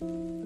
thank you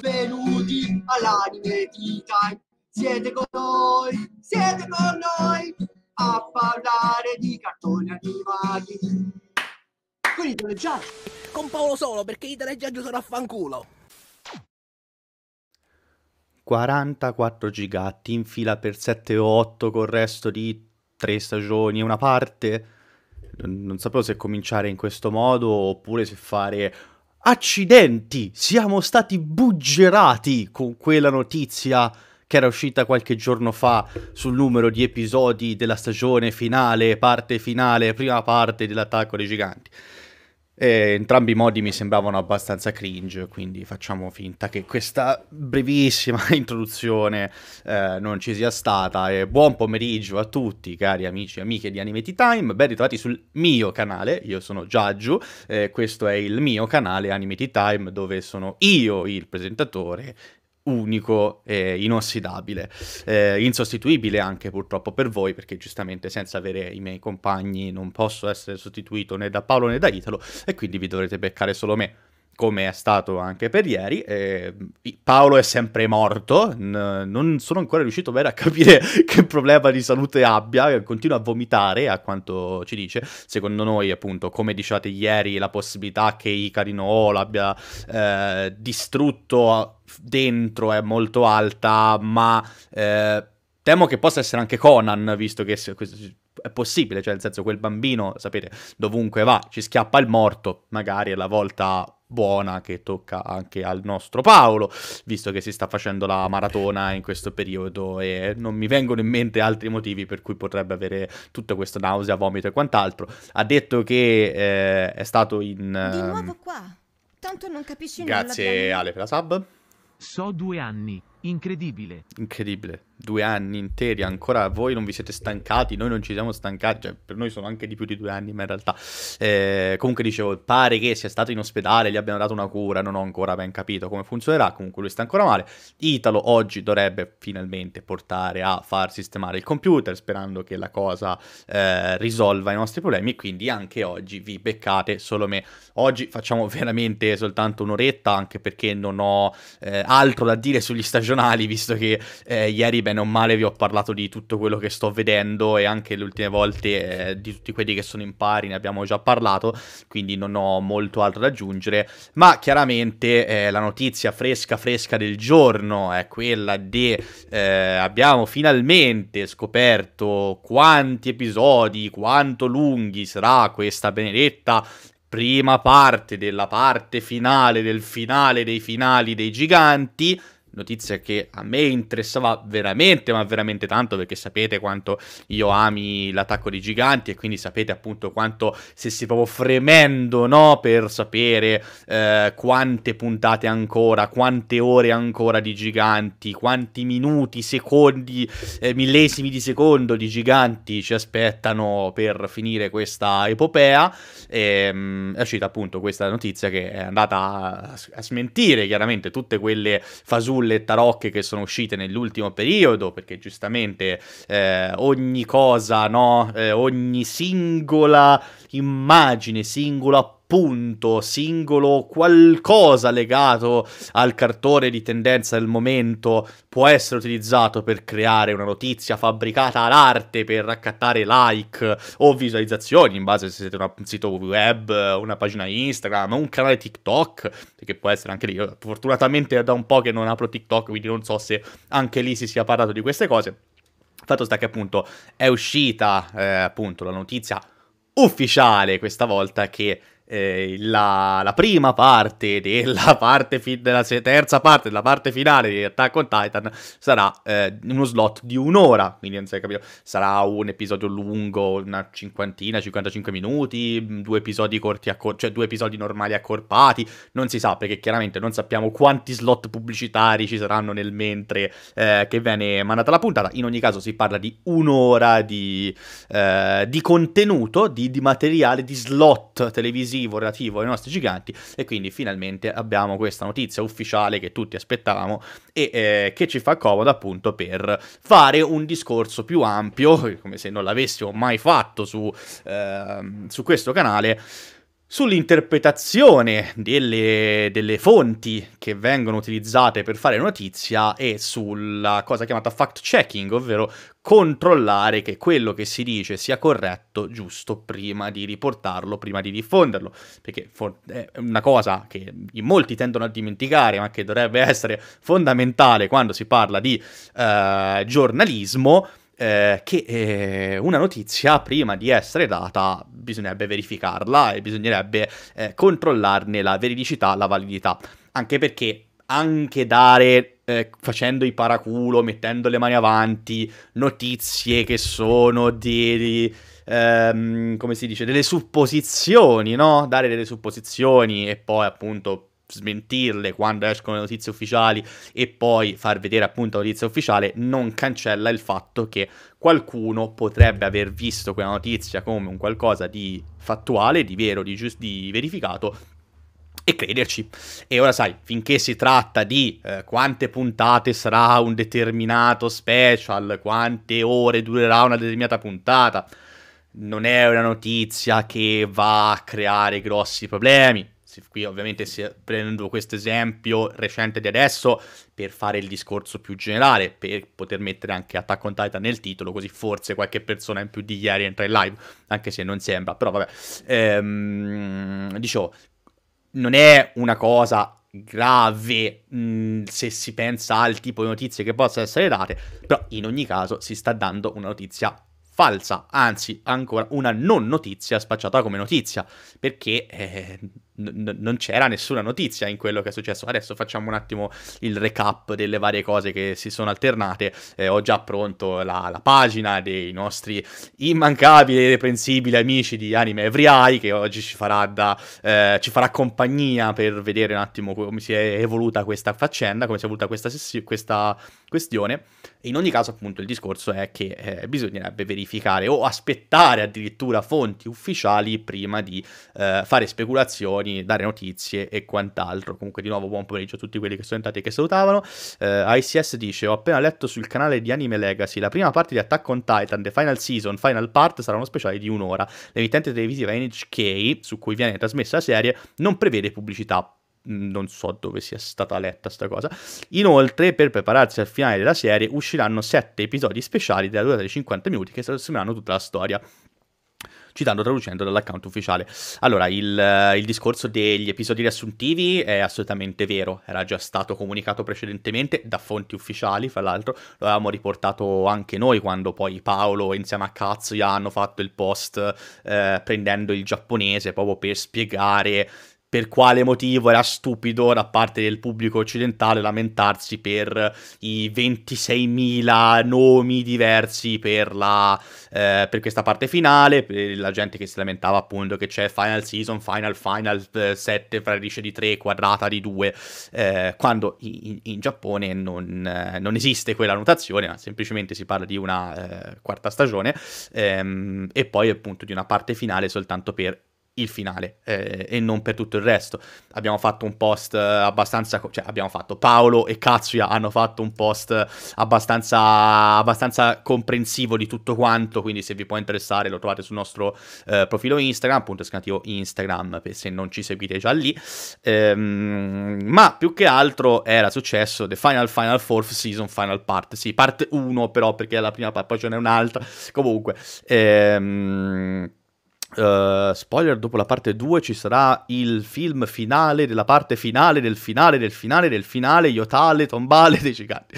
benvenuti all'anime di Time. Siete con noi, siete con noi a parlare di cartoni animati. Con i teleggiaggi. Con Paolo solo perché i teleggiaggi sono affanculo. 44 gigatti in fila per 7 o 8 col resto di 3 stagioni e una parte. Non sapevo se cominciare in questo modo oppure se fare Accidenti, siamo stati buggerati con quella notizia che era uscita qualche giorno fa sul numero di episodi della stagione finale, parte finale, prima parte dell'attacco dei giganti. E entrambi i modi mi sembravano abbastanza cringe, quindi facciamo finta che questa brevissima introduzione eh, non ci sia stata. E buon pomeriggio a tutti, cari amici e amiche di Animated Time, ben ritrovati sul mio canale, io sono Giaggio, eh, questo è il mio canale Animated Time dove sono io il presentatore unico e inossidabile, eh, insostituibile anche purtroppo per voi, perché giustamente senza avere i miei compagni non posso essere sostituito né da Paolo né da Italo e quindi vi dovrete beccare solo me come è stato anche per ieri. Eh, Paolo è sempre morto, n- non sono ancora riuscito bene a capire che problema di salute abbia, continua a vomitare a quanto ci dice. Secondo noi, appunto, come dicevate ieri, la possibilità che Icarino Olo abbia eh, distrutto dentro è molto alta, ma... Eh, temo che possa essere anche Conan, visto che è possibile, cioè nel senso quel bambino, sapete, dovunque va, ci schiappa il morto, magari alla volta buona che tocca anche al nostro Paolo, visto che si sta facendo la maratona in questo periodo e non mi vengono in mente altri motivi per cui potrebbe avere tutta questa nausea, vomito e quant'altro. Ha detto che eh, è stato in... Di ehm, nuovo qua, tanto non capisci Grazie nulla. Grazie Ale per la sub. So due anni, incredibile. Incredibile due anni interi ancora voi non vi siete stancati noi non ci siamo stancati cioè per noi sono anche di più di due anni ma in realtà eh, comunque dicevo pare che sia stato in ospedale gli abbiano dato una cura non ho ancora ben capito come funzionerà comunque lui sta ancora male Italo oggi dovrebbe finalmente portare a far sistemare il computer sperando che la cosa eh, risolva i nostri problemi quindi anche oggi vi beccate solo me oggi facciamo veramente soltanto un'oretta anche perché non ho eh, altro da dire sugli stagionali visto che eh, ieri bene o male vi ho parlato di tutto quello che sto vedendo e anche le ultime volte eh, di tutti quelli che sono in pari ne abbiamo già parlato, quindi non ho molto altro da aggiungere, ma chiaramente eh, la notizia fresca fresca del giorno è quella di eh, abbiamo finalmente scoperto quanti episodi, quanto lunghi sarà questa benedetta prima parte della parte finale del finale dei finali dei giganti notizia che a me interessava veramente, ma veramente tanto, perché sapete quanto io ami l'attacco dei giganti e quindi sapete appunto quanto stessi proprio fremendo, no? Per sapere eh, quante puntate ancora, quante ore ancora di giganti, quanti minuti, secondi, eh, millesimi di secondo di giganti ci aspettano per finire questa epopea. E, ehm, mh, è uscita appunto questa notizia che è andata a, a smentire chiaramente tutte quelle fasulle sulle tarocche che sono uscite nell'ultimo periodo, perché giustamente eh, ogni cosa, no? eh, ogni singola immagine, singola appunto, singolo, qualcosa legato al cartone di tendenza del momento può essere utilizzato per creare una notizia fabbricata ad arte per raccattare like o visualizzazioni in base se siete un sito web, una pagina Instagram, un canale TikTok, che può essere anche lì. Fortunatamente è da un po' che non apro TikTok, quindi non so se anche lì si sia parlato di queste cose. Fatto sta che appunto è uscita eh, appunto la notizia ufficiale questa volta che eh, la, la, prima parte della parte fi- della terza parte della parte finale di Attack on Titan sarà eh, uno slot di un'ora, quindi non si è capito, sarà un episodio lungo, una cinquantina, 55 minuti, due episodi corti, accor- cioè due episodi normali accorpati, non si sa perché chiaramente non sappiamo quanti slot pubblicitari ci saranno nel mentre eh, che viene mandata la puntata, in ogni caso si parla di un'ora di, eh, di contenuto, di, di materiale, di slot televisivo televisivo relativo ai nostri giganti e quindi finalmente abbiamo questa notizia ufficiale che tutti aspettavamo e eh, che ci fa comodo appunto per fare un discorso più ampio, come se non l'avessimo mai fatto su, eh, su questo canale, sull'interpretazione delle, delle, fonti che vengono utilizzate per fare notizia e sulla cosa chiamata fact checking, ovvero controllare che quello che si dice sia corretto giusto prima di riportarlo, prima di diffonderlo, perché è una cosa che molti tendono a dimenticare, ma che dovrebbe essere fondamentale quando si parla di eh, giornalismo eh, che eh, una notizia prima di essere data bisognerebbe verificarla e bisognerebbe eh, controllarne la veridicità, la validità, anche perché anche dare eh, facendo i paraculo, mettendo le mani avanti, notizie che sono di, di ehm, come si dice, delle supposizioni, no? Dare delle supposizioni e poi appunto smentirle quando escono le notizie ufficiali e poi far vedere appunto la notizia ufficiale non cancella il fatto che qualcuno potrebbe aver visto quella notizia come un qualcosa di fattuale, di vero, di, giust- di verificato e crederci. E ora sai, finché si tratta di eh, quante puntate sarà un determinato special, quante ore durerà una determinata puntata, non è una notizia che va a creare grossi problemi qui ovviamente prendo questo esempio recente di adesso per fare il discorso più generale, per poter mettere anche Attack on Titan nel titolo, così forse qualche persona in più di ieri entra in live, anche se non sembra, però vabbè. Ehm, dicevo, non è una cosa grave mh, mm, se si pensa al tipo di notizie che possono essere date, però in ogni caso si sta dando una notizia falsa, anzi ancora una non notizia spacciata come notizia, perché eh, n- non c'era nessuna notizia in quello che è successo. Adesso facciamo un attimo il recap delle varie cose che si sono alternate. Eh, ho già pronto la, la, pagina dei nostri immancabili e irreprensibili amici di Anime Every Eye che oggi ci farà, da, eh, ci farà, compagnia per vedere un attimo come si è evoluta questa faccenda, come si è evoluta questa, questa questione. In ogni caso, appunto, il discorso è che eh, bisognerebbe verificare o aspettare addirittura fonti ufficiali prima di eh, fare speculazioni, dare notizie e quant'altro. Comunque, di nuovo, buon pomeriggio a tutti quelli che sono entrati e che salutavano. Eh, ICS dice: Ho appena letto sul canale di Anime Legacy la prima parte di Attack on Titan, The Final Season, Final Part sarà uno speciale di un'ora. L'emittente televisiva NHK, su cui viene trasmessa la serie, non prevede pubblicità non so dove sia stata letta sta cosa. Inoltre, per prepararsi al finale della serie, usciranno sette episodi speciali della durata di 50 minuti che trasformeranno tutta la storia citando traducendo dall'account ufficiale. Allora, il, eh, il, discorso degli episodi riassuntivi è assolutamente vero, era già stato comunicato precedentemente da fonti ufficiali, fra l'altro, lo avevamo riportato anche noi quando poi Paolo insieme a Katsuya hanno fatto il post eh, prendendo il giapponese proprio per spiegare per quale motivo era stupido da parte del pubblico occidentale lamentarsi per i 26.000 nomi diversi per, la, eh, per questa parte finale, per la gente che si lamentava appunto che c'è Final Season, Final Final eh, 7, radice di 3, quadrata di 2, eh, quando in, in Giappone non, eh, non, esiste quella notazione, ma semplicemente si parla di una eh, quarta stagione ehm, e poi appunto di una parte finale soltanto per il finale eh, e non per tutto il resto. Abbiamo fatto un post eh, abbastanza, cioè abbiamo fatto Paolo e Katsuya hanno fatto un post abbastanza, abbastanza comprensivo di tutto quanto, quindi se vi può interessare lo trovate sul nostro eh, profilo Instagram, appunto esclamativo Instagram se non ci seguite già lì. Ehm, ma più che altro era successo The Final Final Fourth Season Final Part, sì, parte 1 però perché la prima parte poi ce n'è un'altra, comunque. Ehm, Uh, spoiler, dopo la parte 2 ci sarà il film finale della parte finale del finale del finale del finale, Iotale, Tombale dei giganti.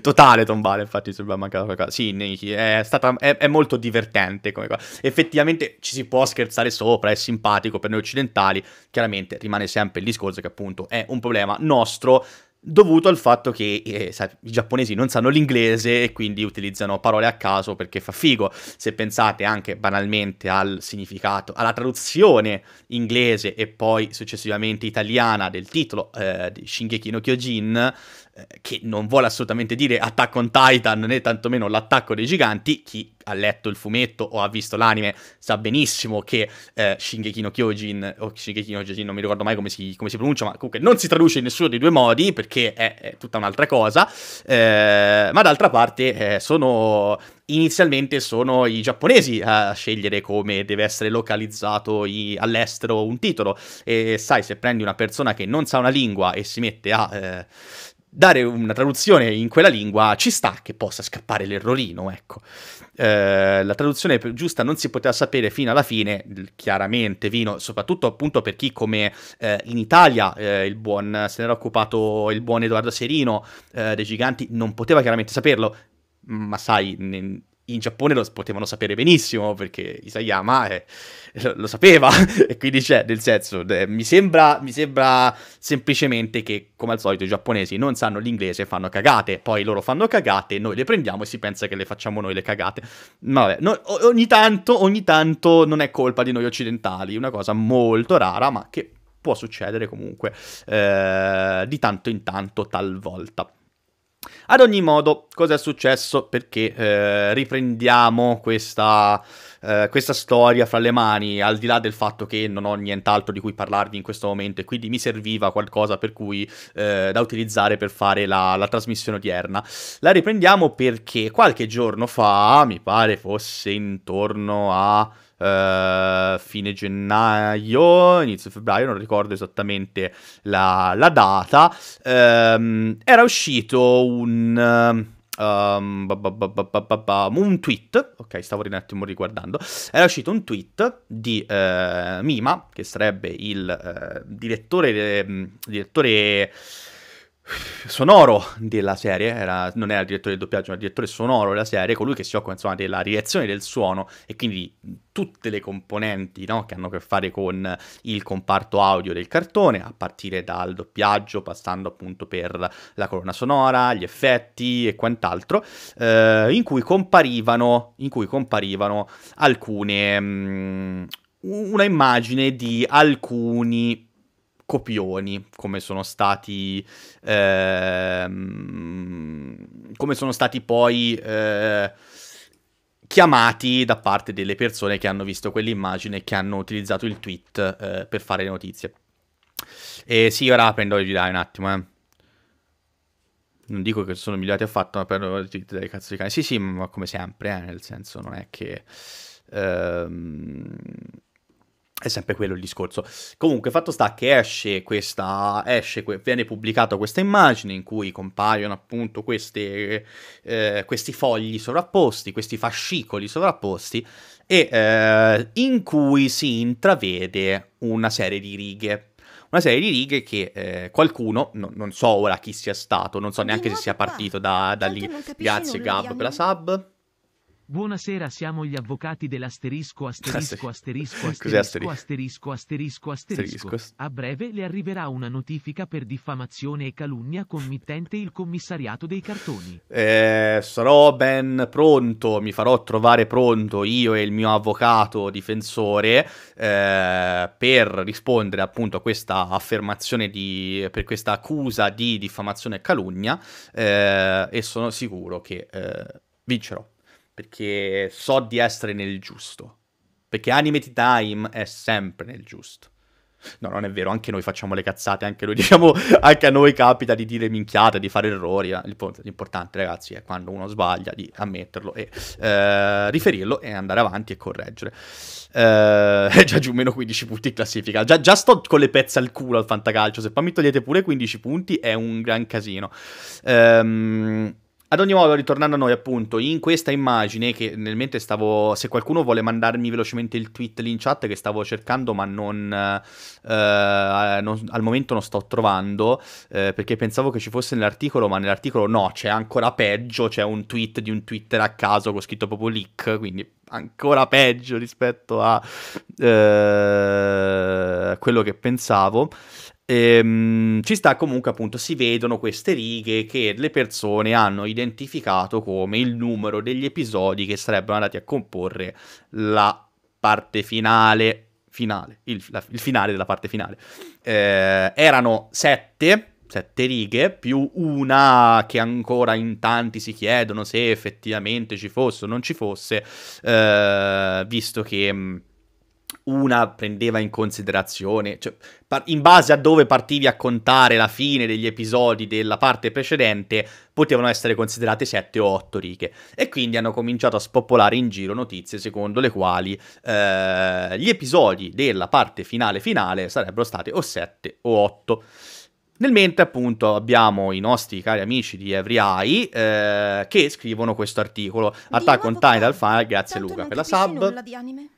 Totale tombale, infatti sembra mancare qualcosa. Sì, è, stata, è, è, molto divertente come cosa. Effettivamente ci si può scherzare sopra, è simpatico per noi occidentali. Chiaramente rimane sempre il discorso che appunto è un problema nostro dovuto al fatto che eh, sa, i giapponesi non sanno l'inglese e quindi utilizzano parole a caso perché fa figo. Se pensate anche banalmente al significato, alla traduzione inglese e poi successivamente italiana del titolo eh, di Shingeki no Kyojin, eh, che non vuole assolutamente dire Attack on Titan né tantomeno l'attacco dei giganti, chi ha letto il fumetto o ha visto l'anime sa benissimo che eh, Shingeki no Kyojin, o Shingeki no Kyojin, non mi ricordo mai come si, come si, pronuncia, ma comunque non si traduce in nessuno dei due modi perché è, è tutta un'altra cosa, eh, ma d'altra parte eh, sono... Inizialmente sono i giapponesi a scegliere come deve essere localizzato i, all'estero un titolo e sai se prendi una persona che non sa una lingua e si mette a eh, dare una traduzione in quella lingua ci sta che possa scappare l'errorino, ecco. Eh, la traduzione giusta non si poteva sapere fino alla fine, chiaramente, Vino, soprattutto appunto per chi come eh, in Italia eh, il buon, se n'era occupato il buon Edoardo Serino eh, dei Giganti, non poteva chiaramente saperlo, ma sai, in Giappone lo potevano sapere benissimo perché Isayama eh, lo, lo, sapeva e quindi c'è, nel senso, eh, mi, sembra, mi, sembra, semplicemente che come al solito i giapponesi non sanno l'inglese e fanno cagate, poi loro fanno cagate, noi le prendiamo e si pensa che le facciamo noi le cagate. Ma vabbè, no, ogni tanto, ogni tanto non è colpa di noi occidentali, una cosa molto rara ma che può succedere comunque eh, di tanto in tanto talvolta. Ad ogni modo, cosa è successo? Perché eh, riprendiamo questa, eh, questa, storia fra le mani, al di là del fatto che non ho nient'altro di cui parlarvi in questo momento e quindi mi serviva qualcosa per cui, eh, da utilizzare per fare la, la trasmissione odierna. La riprendiamo perché qualche giorno fa, mi pare fosse intorno a eh, fine gennaio, inizio febbraio, non ricordo esattamente la, la data, um, era uscito un... Ehm, um, un tweet, ok, stavo un attimo riguardando, era uscito un tweet di uh, Mima, che sarebbe il uh, direttore, ehm, direttore sonoro della serie, era, non era il direttore del doppiaggio, ma il direttore sonoro della serie, colui che si occupa insomma, della direzione del suono e quindi tutte le componenti no, che hanno a che fare con il comparto audio del cartone, a partire dal doppiaggio, passando appunto per la colonna sonora, gli effetti e quant'altro, eh, in, cui in, cui comparivano, alcune... Mh, mm, una immagine di alcuni copioni come sono stati ehm, come sono stati poi eh, chiamati da parte delle persone che hanno visto quell'immagine e che hanno utilizzato il tweet eh, per fare le notizie e sì ora prendo il video un attimo eh. non dico che sono migliorati affatto ma prendo il tweet delle cazzo di cane sì sì ma come sempre eh, nel senso non è che ehm, è sempre quello il discorso. Comunque, fatto sta che esce questa. Esce, viene pubblicata questa immagine in cui compaiono appunto queste, eh, questi fogli sovrapposti, questi fascicoli sovrapposti, e eh, in cui si intravede una serie di righe. Una serie di righe che eh, qualcuno, no, non so ora chi sia stato, non so neanche se sia partito da, da lì. Grazie, Gab, per la sub. Buonasera, siamo gli avvocati dell'asterisco ah, asterisco asterisco asterisco asterisco asterisco asterisco. A breve le arriverà una notifica per diffamazione e calunnia committente il commissariato dei cartoni. Eh, sarò ben pronto, mi farò trovare pronto io e il mio avvocato difensore eh, per rispondere appunto a questa affermazione di per questa accusa di diffamazione e calunnia eh, e sono sicuro che eh, vincerò perché so di essere nel giusto. Perché Animated Time è sempre nel giusto. No, non è vero, anche noi facciamo le cazzate, anche noi diciamo, anche a noi capita di dire minchiate, di fare errori. Eh, l'importante, ragazzi, è quando uno sbaglia di ammetterlo e eh, riferirlo e andare avanti e correggere. Eh, è già giù meno 15 punti in classifica. Già, già, sto con le pezze al culo al fantacalcio. Se poi mi togliete pure 15 punti è un gran casino. Ehm ad ogni modo, ritornando a noi, appunto, in questa immagine che nel mente stavo. Se qualcuno vuole mandarmi velocemente il tweet lì in chat che stavo cercando, ma non, eh, non al momento non sto trovando eh, perché pensavo che ci fosse nell'articolo, ma nell'articolo no, c'è ancora peggio. C'è un tweet di un Twitter a caso con scritto proprio leak, quindi ancora peggio rispetto a eh, quello che pensavo. Ehm, ci sta comunque appunto, si vedono queste righe che le persone hanno identificato come il numero degli episodi che sarebbero andati a comporre la parte finale, finale il, la, il finale della parte finale. Eh, erano sette, sette righe, più una che ancora in tanti si chiedono se effettivamente ci fosse o non ci fosse, eh, visto che una prendeva in considerazione, cioè, in base a dove partivi a contare la fine degli episodi della parte precedente, potevano essere considerate 7 o 8 righe. E quindi hanno cominciato a spopolare in giro notizie secondo le quali eh, gli episodi della parte finale finale sarebbero stati o 7 o 8. Nel mentre appunto abbiamo i nostri cari amici di Every Eye eh, che scrivono questo articolo. Attack on Title File, grazie Luca per la sub. Nulla di anime.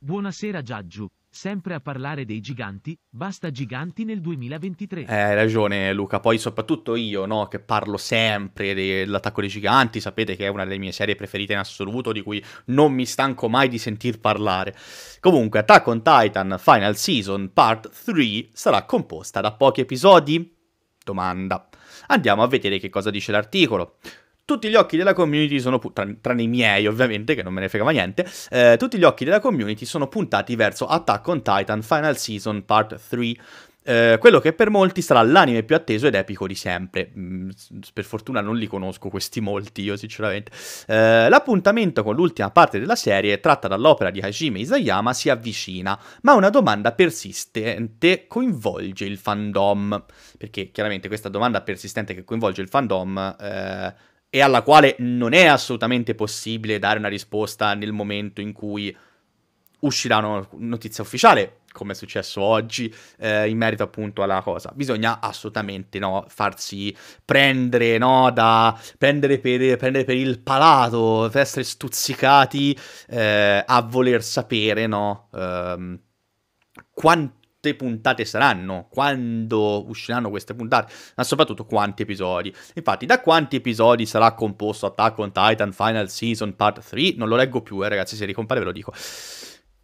Buonasera Giaggiu, sempre a parlare dei giganti, basta giganti nel 2023. Eh, hai ragione Luca, poi soprattutto io, no, che parlo sempre dell'attacco dei giganti, sapete che è una delle mie serie preferite in assoluto, di cui non mi stanco mai di sentir parlare. Comunque, Attack on Titan Final Season Part 3 sarà composta da pochi episodi? Domanda. Andiamo a vedere che cosa dice l'articolo tutti gli occhi della community sono, pu- tranne, i miei ovviamente, che non me ne fregava niente, eh, tutti gli occhi della community sono puntati verso Attack on Titan Final Season Part 3. Eh, quello che per molti sarà l'anime più atteso ed epico di sempre. Mm, per fortuna non li conosco questi molti, io sinceramente. Eh, l'appuntamento con l'ultima parte della serie, tratta dall'opera di Hajime Isayama, si avvicina, ma una domanda persistente coinvolge il fandom. Perché chiaramente questa domanda persistente che coinvolge il fandom Eh, e alla quale non è assolutamente possibile dare una risposta nel momento in cui uscirà una notizia ufficiale, come è successo oggi, eh, in merito appunto alla cosa. Bisogna assolutamente no, farsi prendere, no, da, prendere, per, prendere, per, il palato, per essere stuzzicati eh, a voler sapere no, ehm, quanto quante puntate saranno, quando usciranno queste puntate, ma soprattutto quanti episodi. Infatti, da quanti episodi sarà composto Attack on Titan Final Season Part 3? Non lo leggo più, eh, ragazzi, se ricompare ve lo dico.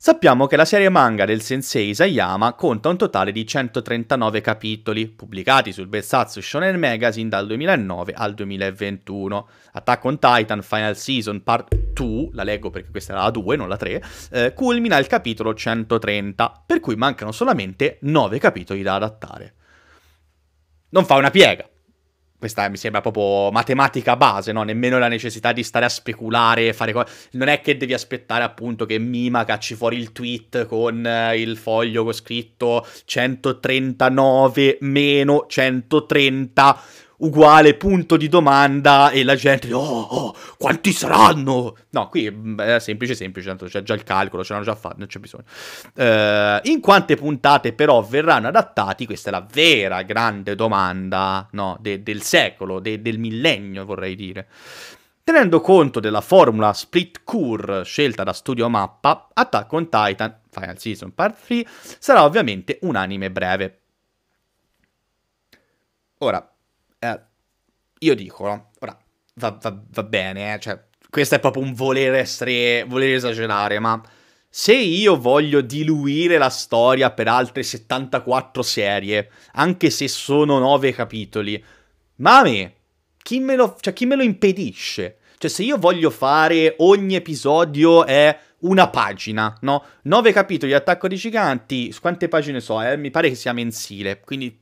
Sappiamo che la serie manga del sensei Isayama conta un totale di 139 capitoli, pubblicati sul Besatsu Shonen Magazine dal 2009 al 2021. Attack on Titan Final Season Part 2, la leggo perché questa era la 2, non la 3, eh, culmina il capitolo 130, per cui mancano solamente 9 capitoli da adattare. Non fa una piega questa mi sembra proprio matematica base, no? Nemmeno la necessità di stare a speculare, fare cose. Non è che devi aspettare appunto che Mima cacci fuori il tweet con eh, il foglio con scritto 139 meno 130 uguale punto di domanda e la gente, oh, oh quanti saranno? No, qui mm, è semplice, semplice, tanto c'è già il calcolo, ce l'hanno già fatto, non c'è bisogno. Eh, in quante puntate però verranno adattati? Questa è la vera grande domanda no, de- del secolo, de- del millennio vorrei dire. Tenendo conto della formula split cure scelta da Studio Mappa, Attack on Titan Final Season Part 3 sarà ovviamente un anime breve. Ora, eh, io dico, no? ora va, va, va bene, eh? cioè, questo è proprio un volere, essere, volere esagerare, ma se io voglio diluire la storia per altre 74 serie, anche se sono 9 capitoli, ma a me, chi me lo, cioè, chi me lo impedisce? Cioè, se io voglio fare ogni episodio è una pagina, no? 9 capitoli di Attacco dei Giganti, quante pagine so? Eh? Mi pare che sia mensile, quindi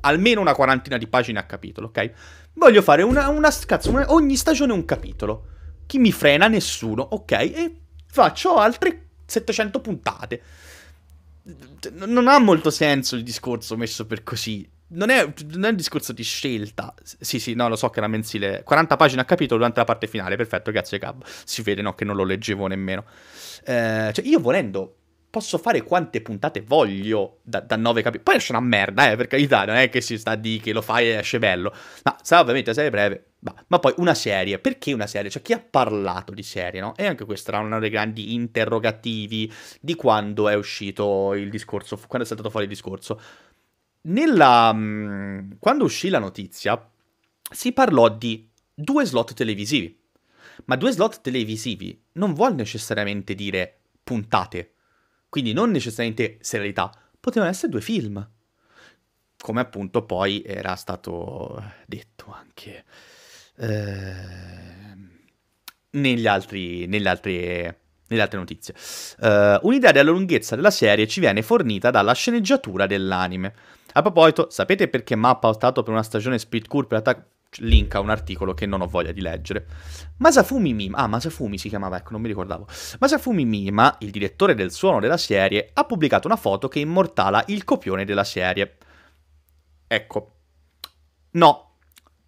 almeno una quarantina di pagine a capitolo, ok? Voglio fare una, una cazzo, una, ogni stagione un capitolo. Chi mi frena? Nessuno, ok? E faccio altre 700 puntate. Non ha molto senso il discorso messo per così non è, non è, un discorso di scelta. Sì, sì, no, lo so che era mensile. 40 pagine a capitolo durante la parte finale. Perfetto, grazie, Gab. Si vede, no, che non lo leggevo nemmeno. Eh, cioè, io volendo, posso fare quante puntate voglio da, da 9 capitoli. Poi esce una merda, eh, per carità. Non è che si sta di che lo fai e esce bello. Ma sarà ovviamente una serie breve. Ma, ma poi una serie. Perché una serie? Cioè, chi ha parlato di serie, no? E anche questo era uno dei grandi interrogativi di quando è uscito il discorso, quando è saltato fuori il discorso nella, mm, quando uscì la notizia, si parlò di due slot televisivi. Ma due slot televisivi non vuol necessariamente dire puntate, quindi non necessariamente serialità, potevano essere due film. Come appunto poi era stato detto anche eh, negli altri, nelle altre nelle altre notizie. Uh, un'idea della lunghezza della serie ci viene fornita dalla sceneggiatura dell'anime, a proposito, sapete perché Mappa ha optato per una stagione split court? Per attac- link a un articolo che non ho voglia di leggere. Masafumi Mima, ah Masafumi si chiamava, ecco, non mi ricordavo. Masafumi Mima, il direttore del suono della serie, ha pubblicato una foto che immortala il copione della serie. Ecco. No,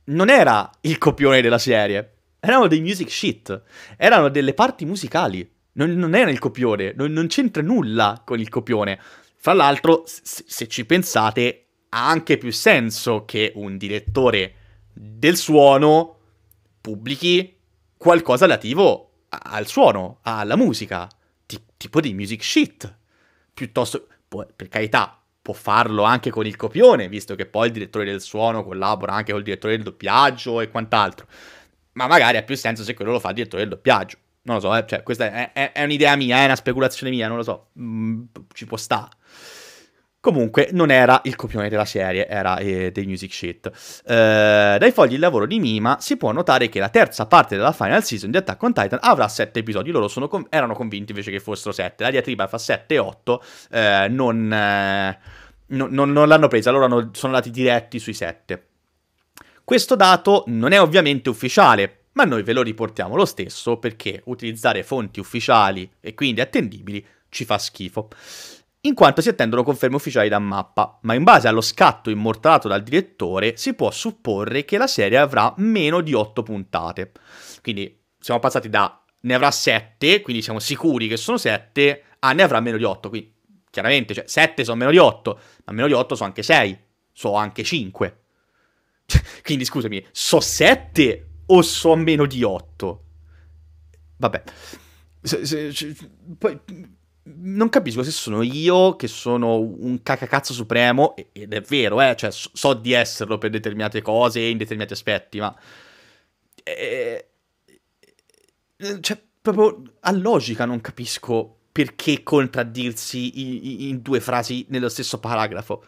non era il copione della serie. Erano dei music shit, erano delle parti musicali. Non, non era il copione, non, non c'entra nulla con il copione. Fra l'altro, se ci pensate, ha anche più senso che un direttore del suono pubblichi qualcosa relativo al suono, alla musica, tipo di music shit. Piuttosto, per carità, può farlo anche con il copione, visto che poi il direttore del suono collabora anche col direttore del doppiaggio e quant'altro. Ma magari ha più senso se quello lo fa il direttore del doppiaggio. Non lo so, eh, cioè, questa è, è, è, un'idea mia, è una speculazione mia, non lo so. Mm, ci può stare. Comunque, non era il copione della serie, era eh, dei music shit. Eh, dai fogli di lavoro di Mima si può notare che la terza parte della final season di Attack on Titan avrà 7 episodi. Loro con- erano convinti invece che fossero 7. La diatriba fa 7 e 8. Eh, non, eh, no, non, non, l'hanno presa, loro hanno, sono andati diretti sui 7. Questo dato non è ovviamente ufficiale, ma noi ve lo riportiamo lo stesso perché utilizzare fonti ufficiali e quindi attendibili ci fa schifo. In quanto si attendono conferme ufficiali da mappa, ma in base allo scatto immortalato dal direttore si può supporre che la serie avrà meno di 8 puntate. Quindi siamo passati da ne avrà 7, quindi siamo sicuri che sono 7, a ne avrà meno di 8, quindi chiaramente cioè, 7 sono meno di 8, ma meno di 8 sono anche 6, sono anche 5. quindi scusami, so 7 o so meno di 8. Vabbè. Se, se, se, poi, non capisco se sono io che sono un cacacazzo supremo, ed è vero, eh, cioè, so di esserlo per determinate cose e in determinati aspetti, ma... Eh, eh, cioè, proprio a logica non capisco perché contraddirsi in, in due frasi nello stesso paragrafo.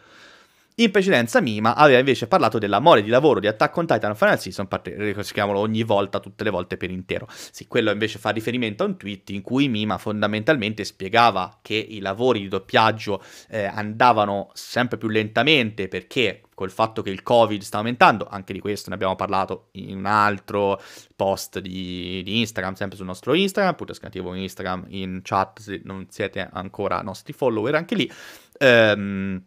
In precedenza Mima aveva invece parlato della mole di lavoro di Attack on Titan Final Season, ricordiamolo ogni volta, tutte le volte per intero. Sì, quello invece fa riferimento a un tweet in cui Mima fondamentalmente spiegava che i lavori di doppiaggio eh, andavano sempre più lentamente perché col fatto che il Covid sta aumentando, anche di questo ne abbiamo parlato in un altro post di, di Instagram, sempre sul nostro Instagram, pure scrivo Instagram in chat se non siete ancora nostri follower anche lì. Ehm,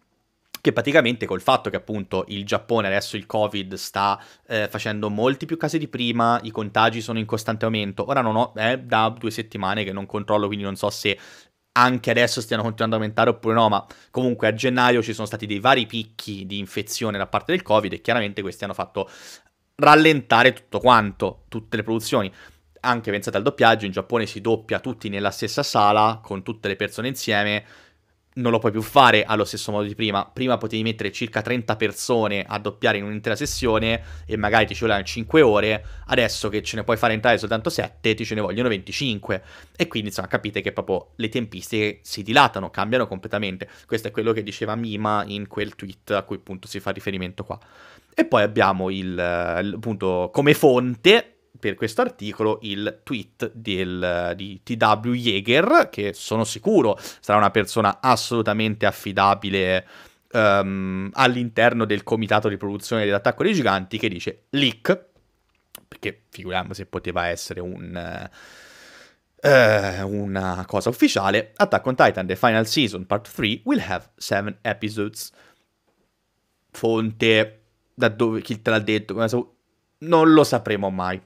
che praticamente col fatto che appunto il Giappone adesso il Covid sta eh, facendo molti più casi di prima, i contagi sono in costante aumento, ora non ho, è eh, da due settimane che non controllo, quindi non so se anche adesso stiano continuando ad aumentare oppure no, ma comunque a gennaio ci sono stati dei vari picchi di infezione da parte del Covid e chiaramente questi hanno fatto rallentare tutto quanto, tutte le produzioni anche pensate al doppiaggio, in Giappone si doppia tutti nella stessa sala con tutte le persone insieme non lo puoi più fare allo stesso modo di prima. Prima potevi mettere circa 30 persone a doppiare in un'intera sessione e magari ti ci volevano 5 ore, adesso che ce ne puoi fare entrare soltanto 7, ti ce ne vogliono 25. E quindi insomma capite che proprio le tempistiche si dilatano, cambiano completamente. Questo è quello che diceva Mima in quel tweet a cui appunto si fa riferimento qua. E poi abbiamo il eh, punto come fonte per questo articolo il tweet del, di TW Jäger, che sono sicuro sarà una persona assolutamente affidabile um, all'interno del comitato di produzione dell'attacco dei giganti, che dice leak, perché figuriamo se poteva essere un... Uh, una cosa ufficiale, Attack on Titan The Final Season Part 3 will have 7 episodes. Fonte, da dove, chi te l'ha detto, non lo sapremo mai.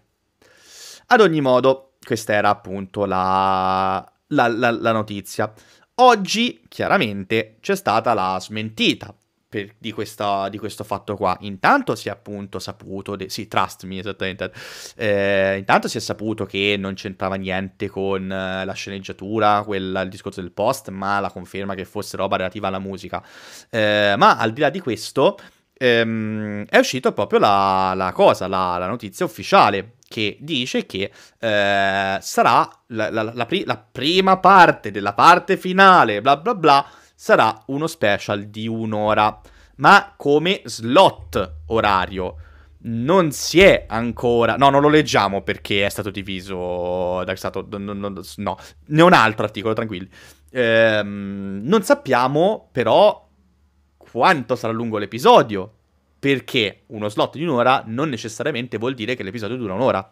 Ad ogni modo, questa era appunto la, la, la, la notizia. Oggi, chiaramente, c'è stata la smentita per, di, questa, di, questo fatto qua. Intanto si è appunto saputo, de- sì, trust me esattamente, eh, intanto si è saputo che non c'entrava niente con eh, la sceneggiatura, quella, il discorso del post, ma la conferma che fosse roba relativa alla musica. Eh, ma al di là di questo, ehm, è uscita proprio la, la cosa, la, la notizia ufficiale che dice che eh, sarà la, la, la, pri- la, prima parte della parte finale, bla bla bla, sarà uno special di un'ora, ma come slot orario. Non si è ancora. No, non lo leggiamo perché è stato diviso. È stato... No, no, no, ne un altro articolo, tranquilli. Ehm, non sappiamo però quanto sarà lungo l'episodio perché uno slot di un'ora non necessariamente vuol dire che l'episodio dura un'ora.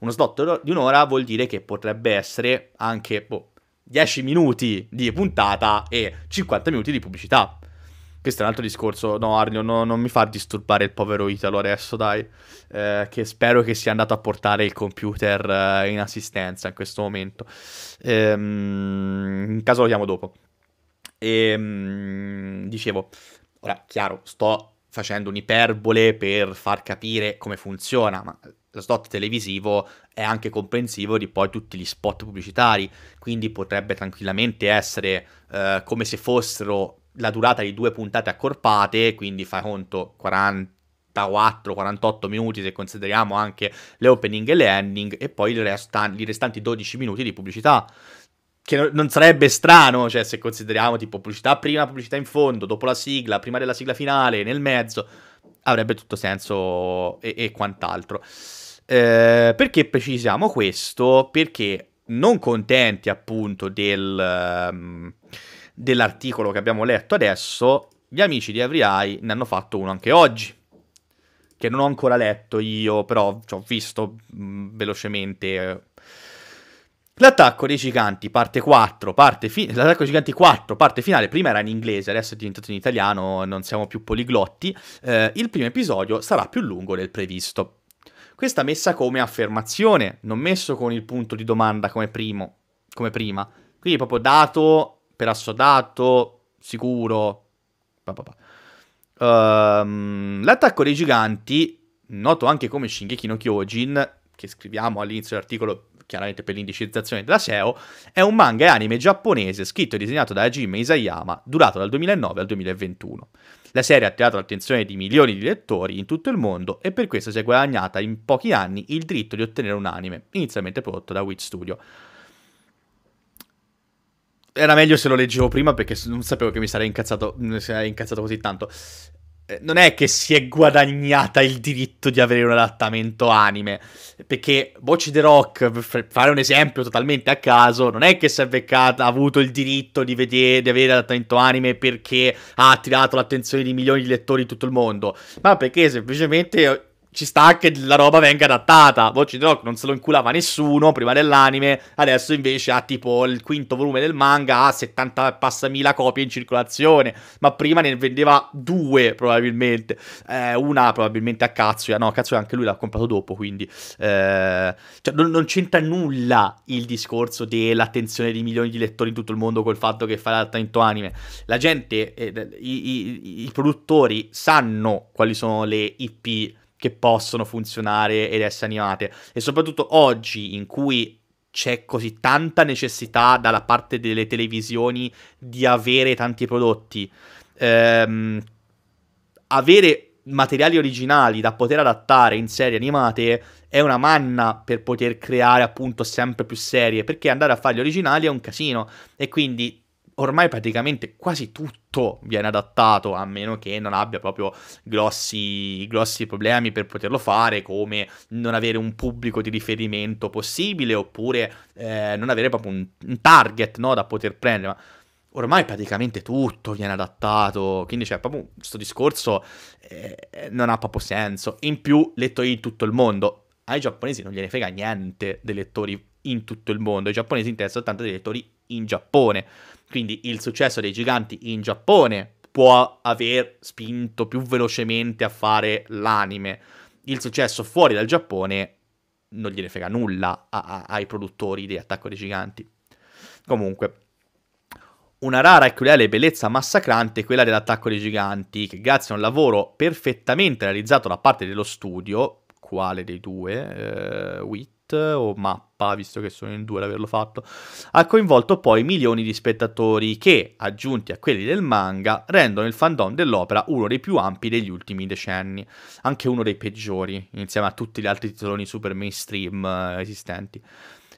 Uno slot di un'ora vuol dire che potrebbe essere anche boh, 10 minuti di puntata e 50 minuti di pubblicità. Questo è un altro discorso. No, Arnio, no, non mi far disturbare il povero Italo adesso, dai. Eh, che spero che sia andato a portare il computer eh, in assistenza in questo momento. Ehm, in caso lo chiamo dopo. Ehm, dicevo, ora, chiaro, sto facendo un'iperbole per far capire come funziona, ma lo slot televisivo è anche comprensivo di poi tutti gli spot pubblicitari, quindi potrebbe tranquillamente essere eh, come se fossero la durata di due puntate accorpate, quindi fai conto 40 44-48 minuti se consideriamo anche le opening e le ending e poi resta- gli restanti 12 minuti di pubblicità che non sarebbe strano, cioè se consideriamo tipo pubblicità prima, pubblicità in fondo, dopo la sigla, prima della sigla finale, nel mezzo, avrebbe tutto senso e, e quant'altro. Eh, perché precisiamo questo? Perché non contenti appunto del, um, dell'articolo che abbiamo letto adesso, gli amici di Avriai ne hanno fatto uno anche oggi, che non ho ancora letto io, però ci ho visto mh, mm, velocemente L'attacco dei giganti, parte 4, parte fi- l'attacco dei giganti 4, parte finale, prima era in inglese, adesso è diventato in italiano, non siamo più poliglotti, eh, il primo episodio sarà più lungo del previsto. Questa messa come affermazione, non messo con il punto di domanda come, primo, come prima, quindi proprio dato, per assodato, sicuro, pa, pa, pa. Um, l'attacco dei giganti, noto anche come Shingeki no Kyojin, che scriviamo all'inizio dell'articolo chiaramente per l'indicizzazione della SEO, è un manga e anime giapponese scritto e disegnato da Hajime Isayama, durato dal 2009 al 2021. La serie ha attirato l'attenzione di milioni di lettori in tutto il mondo e per questo si è guadagnata in pochi anni il diritto di ottenere un anime, inizialmente prodotto da Witch Studio era meglio se lo leggevo prima perché non sapevo che mi sarei incazzato, sarei incazzato così tanto. Eh, non è che si è guadagnata il diritto di avere un adattamento anime, perché Voci The Rock, per fare un esempio totalmente a caso, non è che si è beccata, ha avuto il diritto di, vedere, di avere adattamento anime perché ha attirato l'attenzione di milioni di lettori di tutto il mondo, ma perché semplicemente ci sta che la roba venga adattata. Voci Rock non se lo inculava nessuno prima dell'anime, adesso invece ha tipo il quinto volume del manga, ha 70 passa mila copie in circolazione, ma prima ne vendeva due probabilmente, eh, una probabilmente a Katsuya, no Katsuya anche lui l'ha comprato dopo, quindi eh, cioè, non, non, c'entra nulla il discorso dell'attenzione di milioni di lettori in tutto il mondo col fatto che fa l'adattamento anime. La gente, eh, i, i, i produttori sanno quali sono le IP che possono funzionare ed essere animate. E soprattutto oggi in cui c'è così tanta necessità dalla parte delle televisioni di avere tanti prodotti, ehm, avere materiali originali da poter adattare in serie animate è una manna per poter creare appunto sempre più serie, perché andare a fare gli originali è un casino e quindi ormai praticamente quasi tutto viene adattato, a meno che non abbia proprio grossi, grossi problemi per poterlo fare, come non avere un pubblico di riferimento possibile, oppure eh, non avere proprio un, un target no, da poter prendere. Ma ormai praticamente tutto viene adattato, quindi cioè proprio questo discorso eh, non ha proprio senso. In più, lettori in tutto il mondo, ai giapponesi non gliene frega niente dei lettori in tutto il mondo, ai giapponesi interessano tanto dei lettori in Giappone. Quindi il successo dei giganti in Giappone può aver spinto più velocemente a fare l'anime. Il successo fuori dal Giappone non gliene frega nulla a, a, ai produttori di Attacco dei Giganti. Comunque, una rara e cruele bellezza massacrante è quella dell'Attacco dei Giganti, che grazie a un lavoro perfettamente realizzato da parte dello studio, quale dei due, eh, Witt, o mappa, visto che sono in due ad averlo fatto, ha coinvolto poi milioni di spettatori che, aggiunti a quelli del manga, rendono il fandom dell'opera uno dei più ampi degli ultimi decenni, anche uno dei peggiori, insieme a tutti gli altri titoloni super mainstream eh, esistenti.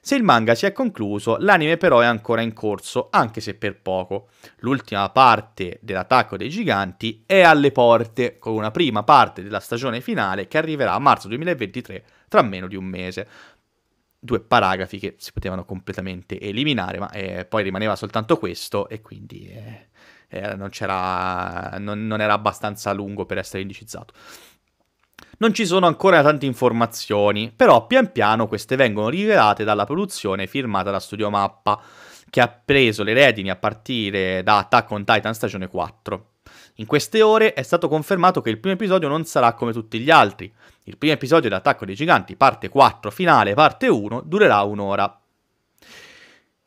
Se il manga si è concluso, l'anime però è ancora in corso, anche se per poco. L'ultima parte dell'attacco dei giganti è alle porte, con una prima parte della stagione finale che arriverà a marzo 2023, tra meno di un mese due paragrafi che si potevano completamente eliminare, ma eh, poi rimaneva soltanto questo e quindi eh, eh, non, non, non, era abbastanza lungo per essere indicizzato. Non ci sono ancora tante informazioni, però pian piano queste vengono rivelate dalla produzione firmata da Studio Mappa, che ha preso le redini a partire da Attack on Titan stagione 4. In queste ore è stato confermato che il primo episodio non sarà come tutti gli altri. Il primo episodio di Attacco dei giganti, parte 4, finale, parte 1, durerà un'ora.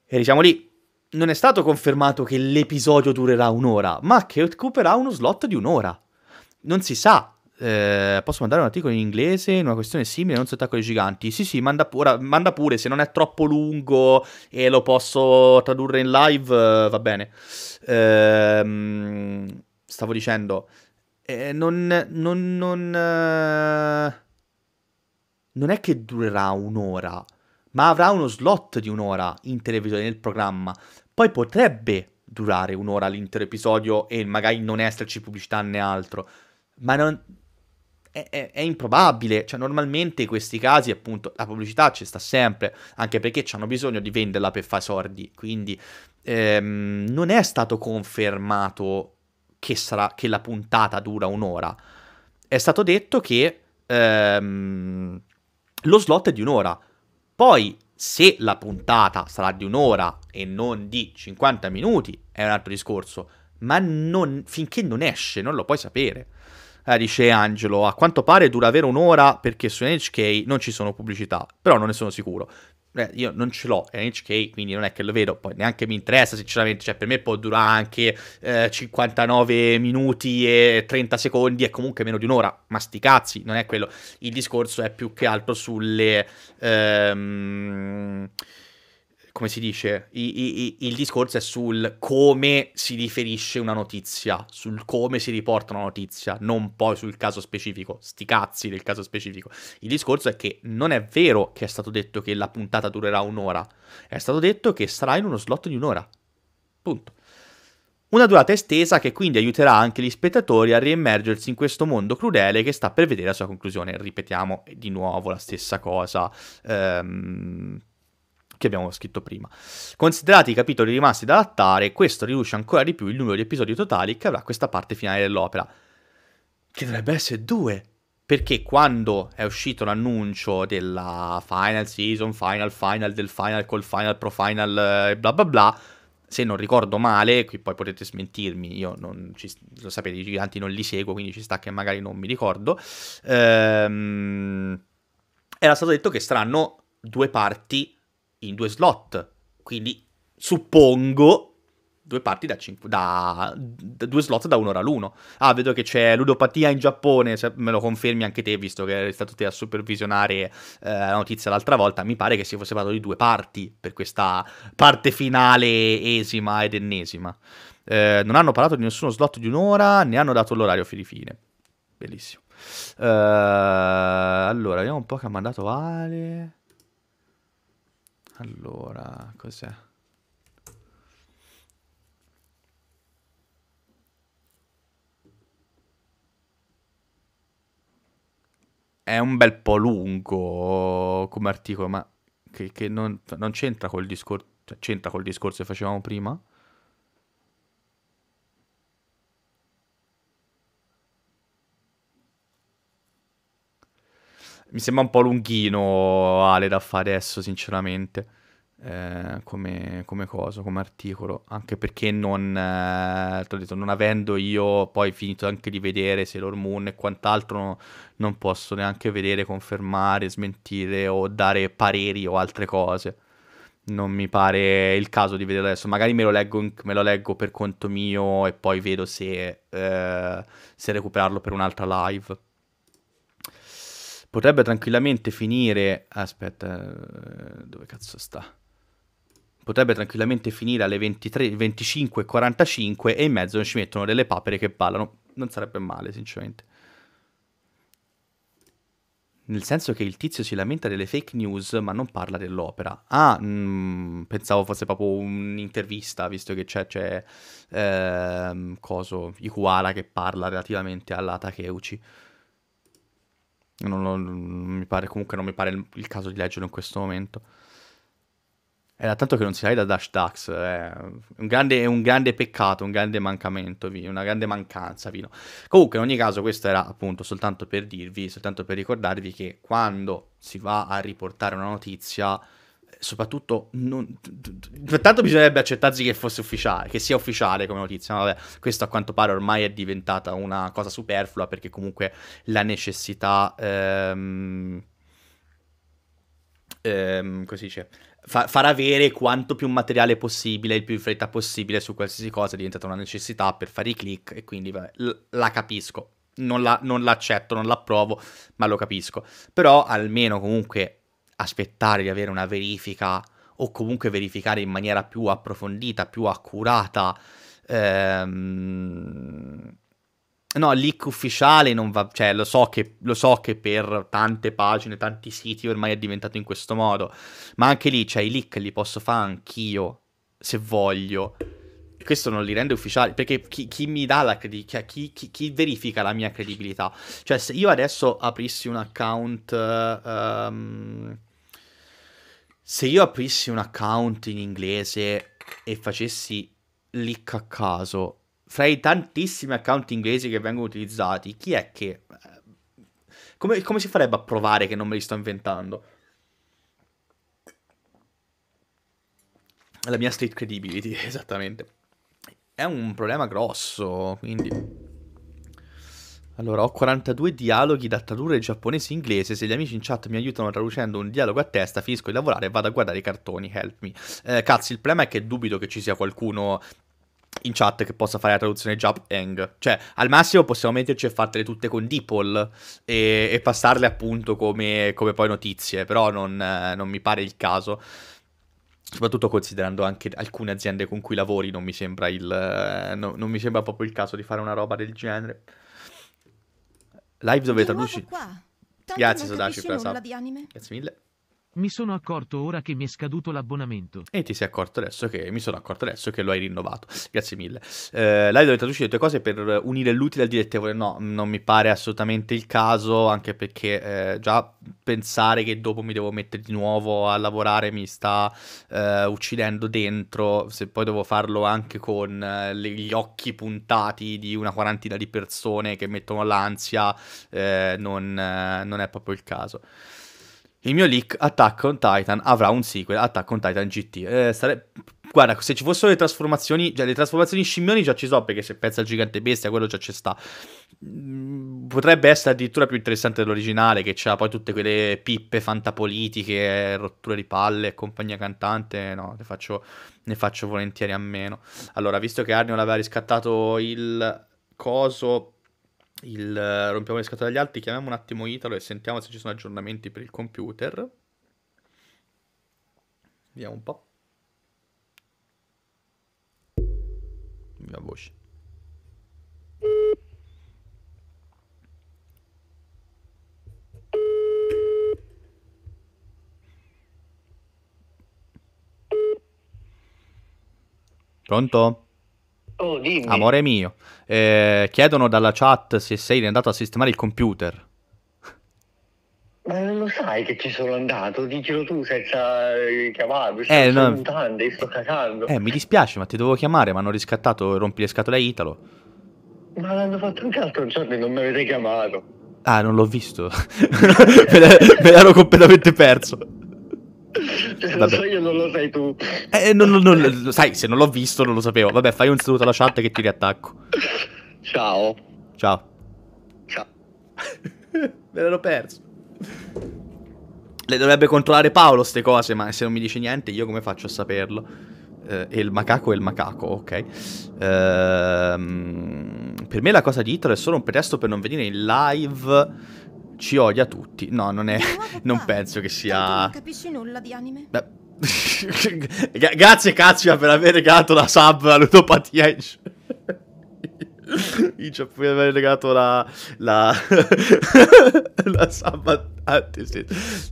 E diciamo lì, non è stato confermato che l'episodio durerà un'ora, ma che occuperà uno slot di un'ora. Non si sa. Eh, posso mandare un articolo in inglese in una questione simile, non so attacco dei giganti. Sì, sì, manda, ora, manda, pure, se non è troppo lungo e lo posso tradurre in live, eh, va bene. Ehm stavo dicendo, eh, non, non, non, eh, non è che durerà un'ora, ma avrà uno slot di un'ora in televisione, nel programma. Poi potrebbe durare un'ora l'intero episodio e magari non esserci pubblicità né altro, ma non, è, è, è, improbabile. Cioè, normalmente in questi casi, appunto, la pubblicità ci sta sempre, anche perché hanno bisogno di venderla per fare soldi. Quindi ehm, non è stato confermato che, sarà, che la puntata dura un'ora, è stato detto che ehm, lo slot è di un'ora. Poi, se la puntata sarà di un'ora e non di 50 minuti, è un altro discorso. Ma non, finché non esce, non lo puoi sapere. Eh, dice Angelo, a quanto pare dura vera un'ora perché su NHK non ci sono pubblicità, però non ne sono sicuro eh, io non ce l'ho NHK, quindi non è che lo vedo, poi neanche mi interessa sinceramente, cioè per me può durare anche eh, 59 minuti e 30 secondi e comunque meno di un'ora, ma sti cazzi, non è quello. Il discorso è più che altro sulle... Ehm, come si dice, i, i, il discorso è sul come si riferisce una notizia, sul come si riporta una notizia, non poi sul caso specifico, sti cazzi del caso specifico. Il discorso è che non è vero che è stato detto che la puntata durerà un'ora, è stato detto che sarà in uno slot di un'ora. Punto. Una durata estesa che quindi aiuterà anche gli spettatori a riemergersi in questo mondo crudele che sta per vedere la sua conclusione. Ripetiamo di nuovo la stessa cosa. Ehm che abbiamo scritto prima. Considerati i capitoli rimasti da adattare, questo riduce ancora di più il numero di episodi totali che avrà questa parte finale dell'opera, che dovrebbe essere due, perché quando è uscito l'annuncio della final season, final, final, del final, col final, pro final, eh, bla bla bla, se non ricordo male, qui poi potete smentirmi, io non ci, lo sapete, i giganti non li seguo, quindi ci sta che magari non mi ricordo, ehm, era stato detto che saranno due parti in due slot. Quindi suppongo due parti da, cinque, da, da due slot da un'ora all'uno. Ah, vedo che c'è ludopatia in Giappone, se me lo confermi anche te, visto che eri stato te a supervisionare eh, la notizia l'altra volta, mi pare che si fosse parlato di due parti per questa parte finale esima ed ennesima. Eh, non hanno parlato di nessuno slot di un'ora, ne hanno dato l'orario fili fine. Bellissimo. Eh, allora, vediamo un po' che ha mandato Ale. Allora, cos'è? È un bel po' lungo oh, come articolo, ma che, che non, non c'entra col discorso, cioè, c'entra col discorso che facevamo prima? Mi sembra un po' lunghino Ale da fare adesso, sinceramente. Eh, come, come cosa, come articolo. Anche perché non, eh, detto, non avendo io poi finito anche di vedere Sailor Moon e quant'altro, no, non posso neanche vedere, confermare, smentire o dare pareri o altre cose. Non mi pare il caso di vedere adesso. Magari me lo leggo, me lo leggo per conto mio e poi vedo se, eh, se recuperarlo per un'altra live potrebbe tranquillamente finire. Aspetta, eh, dove cazzo sta? Potrebbe tranquillamente finire alle 23, 25, e in mezzo ci mettono delle papere che ballano. Non sarebbe male, sinceramente. Nel senso che il tizio si lamenta delle fake news, ma non parla dell'opera. Ah, mh, mm, pensavo fosse proprio un'intervista, visto che c'è, c'è ehm, coso, Ikuala che parla relativamente alla Takeuchi. Non, lo, non mi pare, comunque non mi pare il, il, caso di leggerlo in questo momento. È da tanto che non si sai da Dash Dax, è eh. un, grande, un grande peccato, un grande mancamento, una grande mancanza. Vino. Comunque, in ogni caso, questo era appunto soltanto per dirvi, soltanto per ricordarvi che quando si va a riportare una notizia, soprattutto non... Intanto bisognerebbe accettarsi che fosse ufficiale, che sia ufficiale come notizia. No, vabbè, questo a quanto pare ormai è diventata una cosa superflua perché comunque la necessità... Ehm, ehm, così dice... Fa- far avere quanto più materiale possibile, il più in fretta possibile su qualsiasi cosa è diventata una necessità per fare i click e quindi vabbè, l- la capisco. Non, la- non l'accetto, non l'approvo, ma lo capisco. Però almeno comunque aspettare di avere una verifica o comunque verificare in maniera più approfondita, più accurata. Ehm... No, leak ufficiale non va, cioè lo so, che, lo so che per tante pagine, tanti siti ormai è diventato in questo modo, ma anche lì, cioè i leak li posso fare anch'io, se voglio. Questo non li rende ufficiali, perché chi, chi mi dà la credibilità, cioè, chi, chi, chi, verifica la mia credibilità? Cioè se io adesso aprissi un account... Uh, um se io aprissi un account in inglese e facessi lick a caso, fra i tantissimi account inglesi che vengono utilizzati, chi è che... Eh, come, come si farebbe a provare che non me li sto inventando? La mia state credibility, esattamente. È un problema grosso, quindi... Allora, ho 42 dialoghi da tradurre giapponese-inglese. e Se gli amici in chat mi aiutano traducendo un dialogo a testa, finisco di lavorare e vado a guardare i cartoni. Help me. Eh, cazzo, il problema è che dubito che ci sia qualcuno in chat che possa fare la traduzione Jap Eng. Cioè, al massimo possiamo metterci e fartele tutte con DeepL e, e passarle appunto come, come, poi notizie, però non, eh, non, mi pare il caso. Soprattutto considerando anche alcune aziende con cui lavori, non mi sembra, il, eh, no, non mi sembra proprio il caso di fare una roba del genere. Live dove traduci. Grazie Sodaci per la sub. Grazie mille. Mi sono accorto ora che mi è scaduto l'abbonamento. E ti sei accorto adesso che mi sono accorto adesso che lo hai rinnovato. Grazie mille. Eh, Lai dove traduci le tue cose per unire l'utile al dilettevole. No, non mi pare assolutamente il caso, anche perché eh, già pensare che dopo mi devo mettere di nuovo a lavorare mi sta eh, uccidendo dentro. Se poi devo farlo anche con le, eh, gli occhi puntati di una quarantina di persone che mettono l'ansia, eh, non, eh, non è proprio il caso il mio leak Attack on Titan avrà un sequel, Attack on Titan GT. Eh, sare... Guarda, se ci fossero le trasformazioni, già cioè, le trasformazioni scimmioni già ci so, perché se pensa al gigante bestia, quello già ci sta. Mm, potrebbe essere addirittura più interessante dell'originale, che c'ha poi tutte quelle pippe fantapolitiche, rotture di palle e compagnia cantante. No, ne faccio, ne faccio volentieri a meno. Allora, visto che Arnion aveva riscattato il coso il rompiamo le scatole agli altri, chiamiamo un attimo Italo e sentiamo se ci sono aggiornamenti per il computer. Vediamo un po'. Mia voce. Pronto? Oh, dimmi. Amore mio, eh, chiedono dalla chat se sei andato a sistemare il computer. Ma non lo sai che ci sono andato, dicelo tu senza eh, chiamarmi, sto eh, no. mutande, sto cacando. Eh, mi dispiace, ma ti dovevo chiamare, ma hanno riscattato rompi le scatole a Italo. Ma l'hanno fatto anche l'altro giorno e non mi avete chiamato. Ah, non l'ho visto. me l'ero completamente perso. Cioè, lo so io, non lo sai tu. Eh, non, non, non, sai, se non l'ho visto non lo sapevo. Vabbè, fai un saluto alla chat che ti riattacco. Ciao. Ciao. Ciao. Me l'ero perso. Le dovrebbe controllare Paolo queste cose, ma se non mi dice niente io come faccio a saperlo? E eh, il macaco è il macaco, ok. Eh, per me la cosa di Italo è solo un pretesto per non venire in live ci odia tutti. No, non è. Non penso che sia. Non capisci nulla di anime. Beh. Grazie Katsuya per aver regalato la sub all'utopatia in, in Giappone per aver regalato la la, la sub a,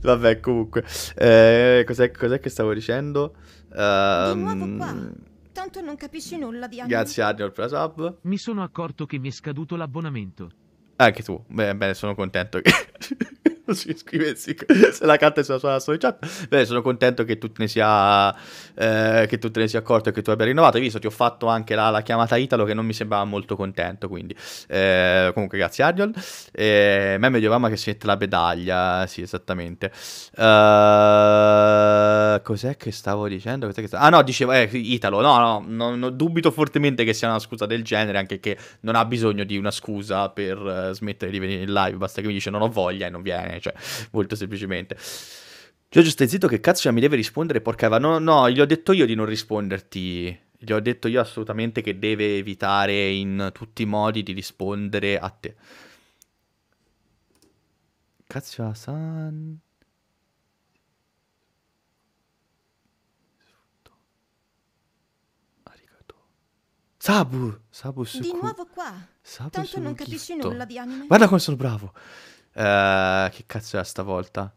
vabbè comunque eh, cos'è, cos che stavo dicendo um, tanto non capisci nulla di grazie Adriel, per la sub mi sono accorto che mi è scaduto l'abbonamento anche tu. Beh, bene, sono contento. iscriversi se la carta è sulla sua storia chat. Beh, sono contento che tu ne sia, eh, che tu te ne sia accorto e che tu abbia rinnovato. Hai visto, ti ho fatto anche la, la chiamata Italo che non mi sembrava molto contento, quindi eh, comunque grazie Ariol. Eh, è meglio mamma che si mette la medaglia, sì, esattamente. Uh, cos'è che stavo dicendo? Che stavo... Ah no, dicevo, eh, Italo, no, no, no, no, dubito fortemente che sia una scusa del genere, anche che non ha bisogno di una scusa per uh, smettere di venire in live, basta che mi dice non ho voglia e non viene, cioè, molto semplicemente. Giorgio, stai zitto che cazzo cioè, mi deve rispondere, porca va. No, no, gli ho detto io di non risponderti. Gli ho detto io assolutamente che deve evitare in tutti i modi di rispondere a te. Cazzo ah, San. Sabu! Sabu Di nuovo qua. Sabu Tanto non capisci nulla di anime. Guarda come sono bravo. Eh, che cazzo è stavolta?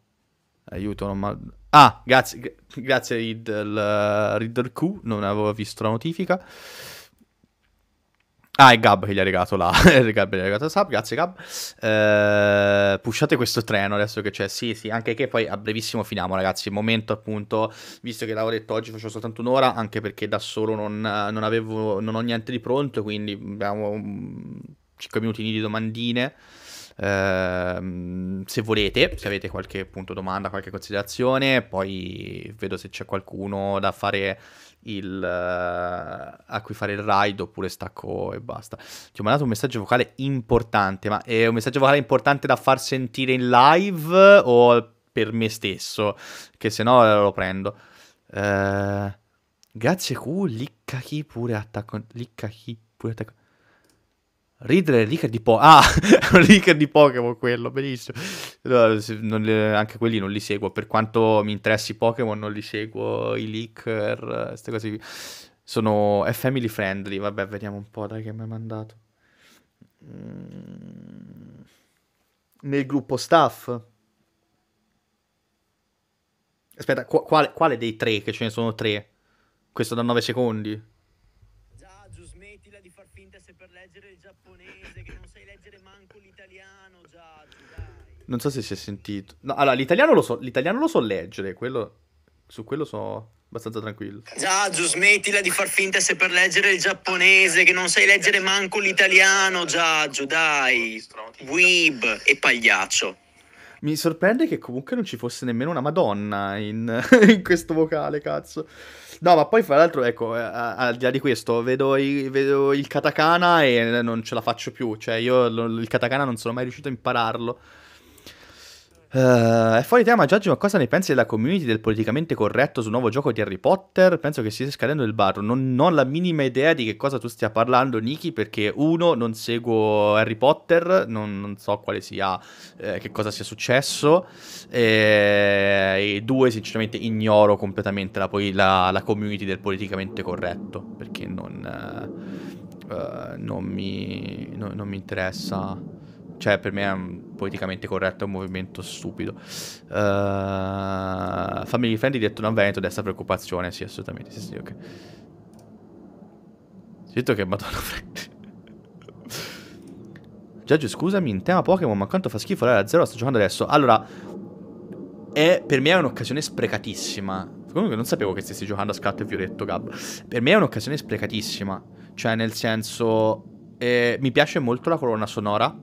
Aiuto, non ma... Ah, grazie, grazie Riddle, eh, Riddle Q, non avevo visto la notifica. Ah, è Gab che gli ha regalato la, Gab gli ha regalato la sub, grazie Gab. Eh, pushate questo treno adesso che c'è, sì sì, anche che poi a brevissimo finiamo ragazzi, il momento appunto, visto che l'avevo detto oggi faccio soltanto un'ora, anche perché da solo non, eh, non, avevo, non ho niente di pronto, quindi abbiamo 5 mm, minuti di domandine. Ehm, se volete, se avete qualche appunto, domanda, qualche considerazione, poi vedo se c'è qualcuno da fare il, uh, a cui fare il ride oppure stacco e basta. Ti ho mandato un messaggio vocale importante, ma è un messaggio vocale importante da far sentire in live o per me stesso? Che se no eh, lo prendo. Uh, grazie Q, licca chi pure attacco. Licca chi pure attacco. Ridley è ricca di Pokémon. Ah, ricca di Pokémon quello, benissimo. Le, anche quelli non li seguo, per quanto mi interessi Pokémon non li seguo, i leaker, queste cose Sono... è family friendly, vabbè, vediamo un po' Dai, che mi ha mandato. Mm. Nel gruppo staff. Aspetta, quale, quale dei tre? Che ce ne sono tre? Questo da 9 secondi per leggere il giapponese, che non sai leggere manco l'italiano, Giaggio, dai. Non so se si è sentito. No, allora, l'italiano lo so, l'italiano lo so leggere, quello... su quello so abbastanza tranquillo. Già, Giaggio, smettila di far finta se per leggere il giapponese, che non sai leggere manco l'italiano, già, Giaggio, dai. Weeb e pagliaccio. Mi sorprende che comunque non ci fosse nemmeno una Madonna in, in questo vocale, cazzo. No, ma poi fra l'altro, ecco, eh, al di là di questo, vedo, i, vedo, il katakana e non ce la faccio più. Cioè, io lo, il katakana non sono mai riuscito a impararlo. Uh, eh, è fuori tema, Giorgio, ma cosa ne pensi della community del politicamente corretto sul nuovo gioco di Harry Potter? Penso che stia scadendo il bar. Non, non ho la minima idea di che cosa tu stia parlando, Niki, perché uno, non seguo Harry Potter, non, non so quale sia, eh, che cosa sia successo, e, eh, e, due, sinceramente ignoro completamente la, poi, la, la community del politicamente corretto, perché non, eh, eh, non, mi, non mi interessa. Cioè, per me è... Un, politicamente corretto è un movimento stupido. Uh, family friendly detto non Veneto desta preoccupazione, sì assolutamente, sì sì ok. Sento che madonna friend. Giorgio scusami, in tema Pokémon ma quanto fa schifo l'era zero, sto giocando adesso. Allora, è, per me è un'occasione sprecatissima. Comunque non sapevo che stessi giocando a scatto e violetto, Gab. Per me è un'occasione sprecatissima. Cioè, nel senso... Eh, mi piace molto la colonna sonora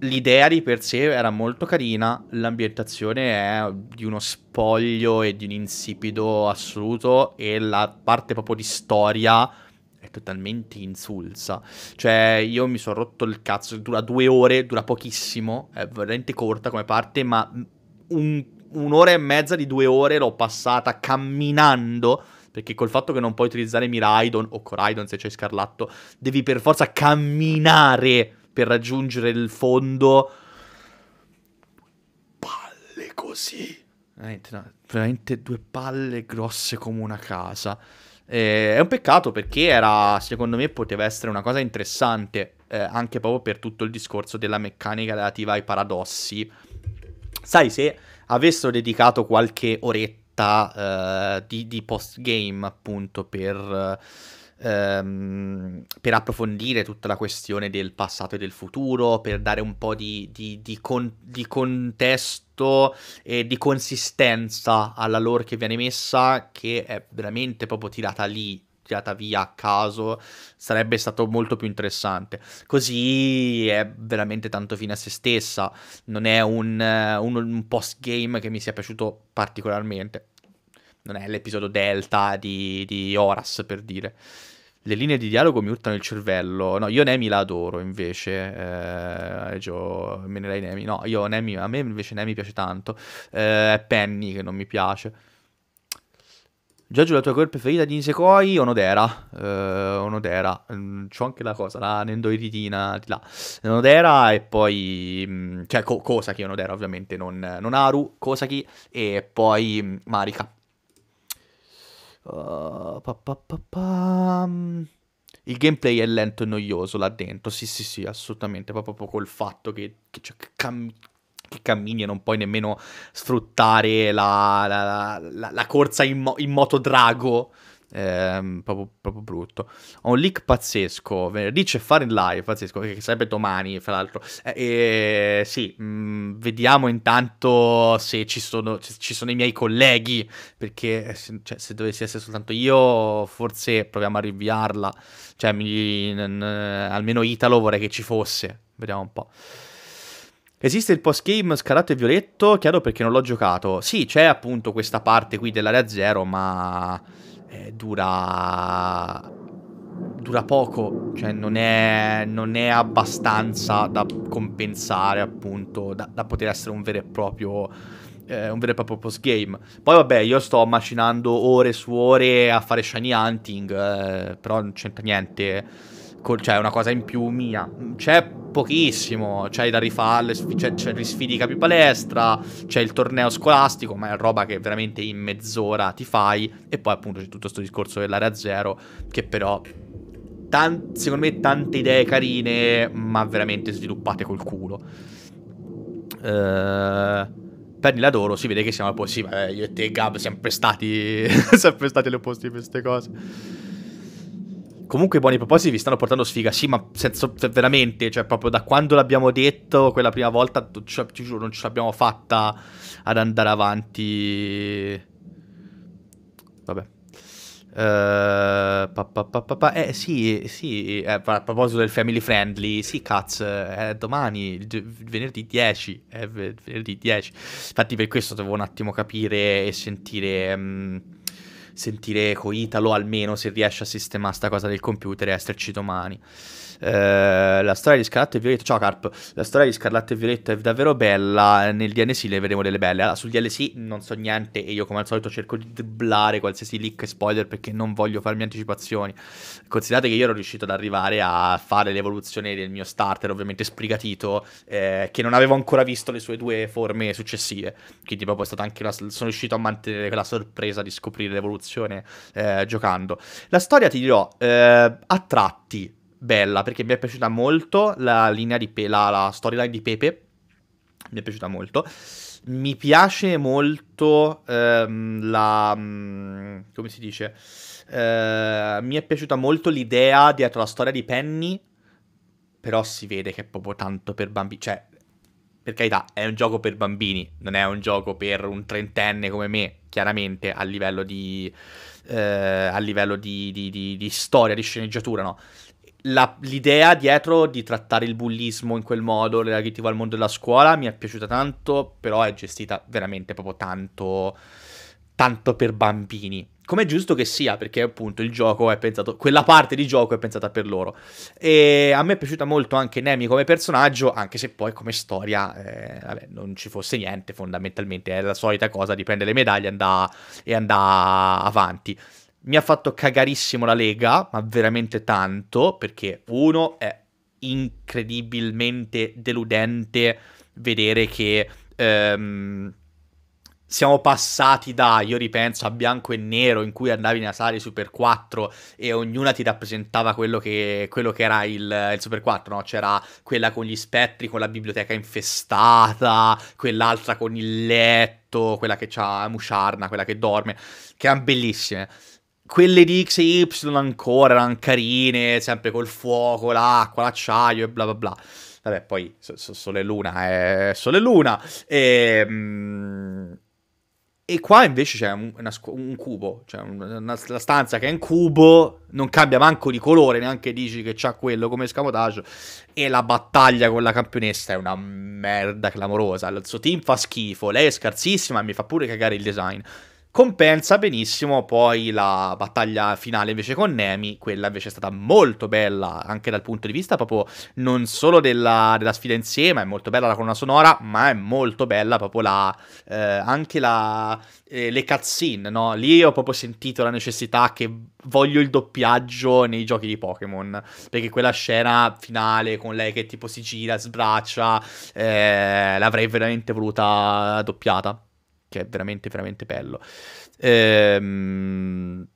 l'idea di per sé era molto carina, l'ambientazione è di uno spoglio e di un insipido assoluto e la parte proprio di storia è totalmente insulsa. Cioè, io mi sono rotto il cazzo, dura due ore, dura pochissimo, è veramente corta come parte, ma un, un'ora e mezza di due ore l'ho passata camminando perché col fatto che non puoi utilizzare Miraidon o Coraidon se c'è Scarlatto, devi per forza camminare per raggiungere il fondo. Palle così. Veramente, no, veramente due palle grosse come una casa. Eh, è un peccato perché era, secondo me, poteva essere una cosa interessante, eh, anche proprio per tutto il discorso della meccanica relativa ai paradossi. Sai, se avessero dedicato qualche oretta eh, di, di post-game, appunto, per ehm, per approfondire tutta la questione del passato e del futuro, per dare un po' di, di, di, con, di contesto e di consistenza alla lore che viene messa, che è veramente proprio tirata lì via a caso sarebbe stato molto più interessante. Così è veramente tanto fine a se stessa, non è un, eh, un, un post game che mi sia piaciuto particolarmente non è l'episodio Delta di, di Horas per dire. Le linee di dialogo mi urtano il cervello. No, io Nemi la adoro invece. Eh, Gio, me ne dai Nemi. No, io Nemi, a me invece Nemi piace tanto. Eh, Penny che non mi piace. Giorgio, la tua colpa preferita di Nisekoi? Onodera. Eh, Onodera. Mm, c'ho anche la cosa, la nendoiridina di là. Onodera e poi... Mm, cioè, Ko- Kosaki Onodera ovviamente, non, non Aru, Kosaki e poi mm, Marika. Uh, pa, pa, pa, il gameplay è lento e noioso là dentro. Sì, sì, sì, assolutamente. Proprio, proprio col fatto che, che, cioè, che, cam- che, cammini e non puoi nemmeno sfruttare la, la, la, la corsa in, mo- in moto drago Ehm, proprio, proprio, brutto. Ho un leak pazzesco. Venerdì c'è fare in live, pazzesco, che sarebbe domani, fra l'altro. Eh, eh, sì, mh, mm, vediamo intanto se ci sono, se ci sono, i miei colleghi, perché eh, se, cioè, se dovessi essere soltanto io, forse proviamo a rinviarla. Cioè, mi, n, n, almeno Italo vorrei che ci fosse. Vediamo un po'. Esiste il postgame scarato e violetto, chiaro perché non l'ho giocato. Sì, c'è appunto questa parte qui dell'area zero, ma eh, dura dura poco, cioè non è, non è, abbastanza da compensare appunto, da, da poter essere un vero e proprio, eh, proprio postgame. Poi vabbè, io sto macinando ore su ore a fare shiny hunting, eh, però non c'entra niente col, cioè una cosa in più mia. C'è pochissimo, c'hai da rifare, c'è, c'è gli sfidi capi palestra, c'è il torneo scolastico, ma è roba che veramente in mezz'ora ti fai. E poi appunto c'è tutto questo discorso dell'area zero, che però... Tan- secondo me tante idee carine, ma veramente sviluppate col culo. Ehm... Uh... Pernilla d'oro si vede che siamo al Sì, io e te, Gab, siamo sempre stati. sempre stati alle opposte di queste cose. Comunque i buoni propositi vi stanno portando sfiga, sì, ma senso, veramente, cioè proprio da quando l'abbiamo detto, quella prima volta, ti giuro, non ce l'abbiamo fatta ad andare avanti. Vabbè. Uh, pa, pa, pa, eh sì, sì, eh, a proposito del family friendly, sì cazzo, è eh, eh, domani, il venerdì 10, è venerdì 10. Infatti per questo devo un attimo capire e sentire... Um, sentire Italo almeno se riesce a sistemare sta cosa del computer e esserci domani. Eh, la storia di Scarlatta e Violetta, ciao Carp, la storia di Scarlatta e Violetta è davvero bella, nel DLC le vedremo delle belle, allora, sul DLC non so niente e io come al solito cerco di dribblare qualsiasi leak e spoiler perché non voglio farmi anticipazioni, considerate che io ero riuscito ad arrivare a fare l'evoluzione del mio starter, ovviamente sprigatito, eh, che non avevo ancora visto le sue due forme successive, quindi proprio è stata anche una, sono riuscito a mantenere quella sorpresa di scoprire l'evoluzione eh, giocando. La storia, ti dirò, eh, a tratti bella perché mi è piaciuta molto la linea di Pe- la, la storyline di Pepe. Mi è piaciuta molto. Mi piace molto ehm, la. Mm, come si dice? Eh, mi è piaciuta molto l'idea dietro la storia di Penny. Però si vede che è proprio tanto per bambini. Cioè, per carità, è un gioco per bambini, non è un gioco per un trentenne come me, chiaramente, a livello di, eh, a livello di, di, di, di storia, di sceneggiatura, no? la, l'idea dietro di trattare il bullismo in quel modo relativo al mondo della scuola mi è piaciuta tanto, però è gestita veramente proprio tanto, tanto per bambini. Come è giusto che sia, perché appunto il gioco è pensato, quella parte di gioco è pensata per loro. E a me è piaciuta molto anche Nemi come personaggio, anche se poi come storia, eh, vabbè, non ci fosse niente fondamentalmente, è la solita cosa di prendere le medaglie e andare avanti mi ha fatto cagarissimo la Lega, ma veramente tanto, perché uno è incredibilmente deludente vedere che ehm, siamo passati da, io ripenso, a bianco e nero in cui andavi nella sala di Super 4 e ognuna ti rappresentava quello che, quello che era il, il, Super 4, no? C'era quella con gli spettri, con la biblioteca infestata, quell'altra con il letto, quella che ha Musharna, quella che dorme, che erano bellissime quelle di X e Y ancora erano carine, sempre col fuoco, l'acqua, l'acciaio e bla bla bla. Vabbè, poi so, so, Sole e Luna è eh, Sole Luna. E, mm, e qua invece c'è un, una, un cubo, cioè una, la stanza che è in cubo, non cambia manco di colore, neanche dici che c'ha quello come scamotaggio. E la battaglia con la campionessa è una merda clamorosa. Il suo team fa schifo, lei è scarsissima e mi fa pure cagare il design. Compensa benissimo poi la battaglia finale invece con Nemi, quella invece è stata molto bella anche dal punto di vista proprio non solo della, della sfida insieme, è molto bella la colonna sonora, ma è molto bella proprio la, eh, anche la, eh, le cutscene, no? Lì ho proprio sentito la necessità che voglio il doppiaggio nei giochi di Pokémon, perché quella scena finale con lei che tipo si gira, sbraccia, eh, l'avrei veramente voluta doppiata che è veramente, veramente bello. Ehm...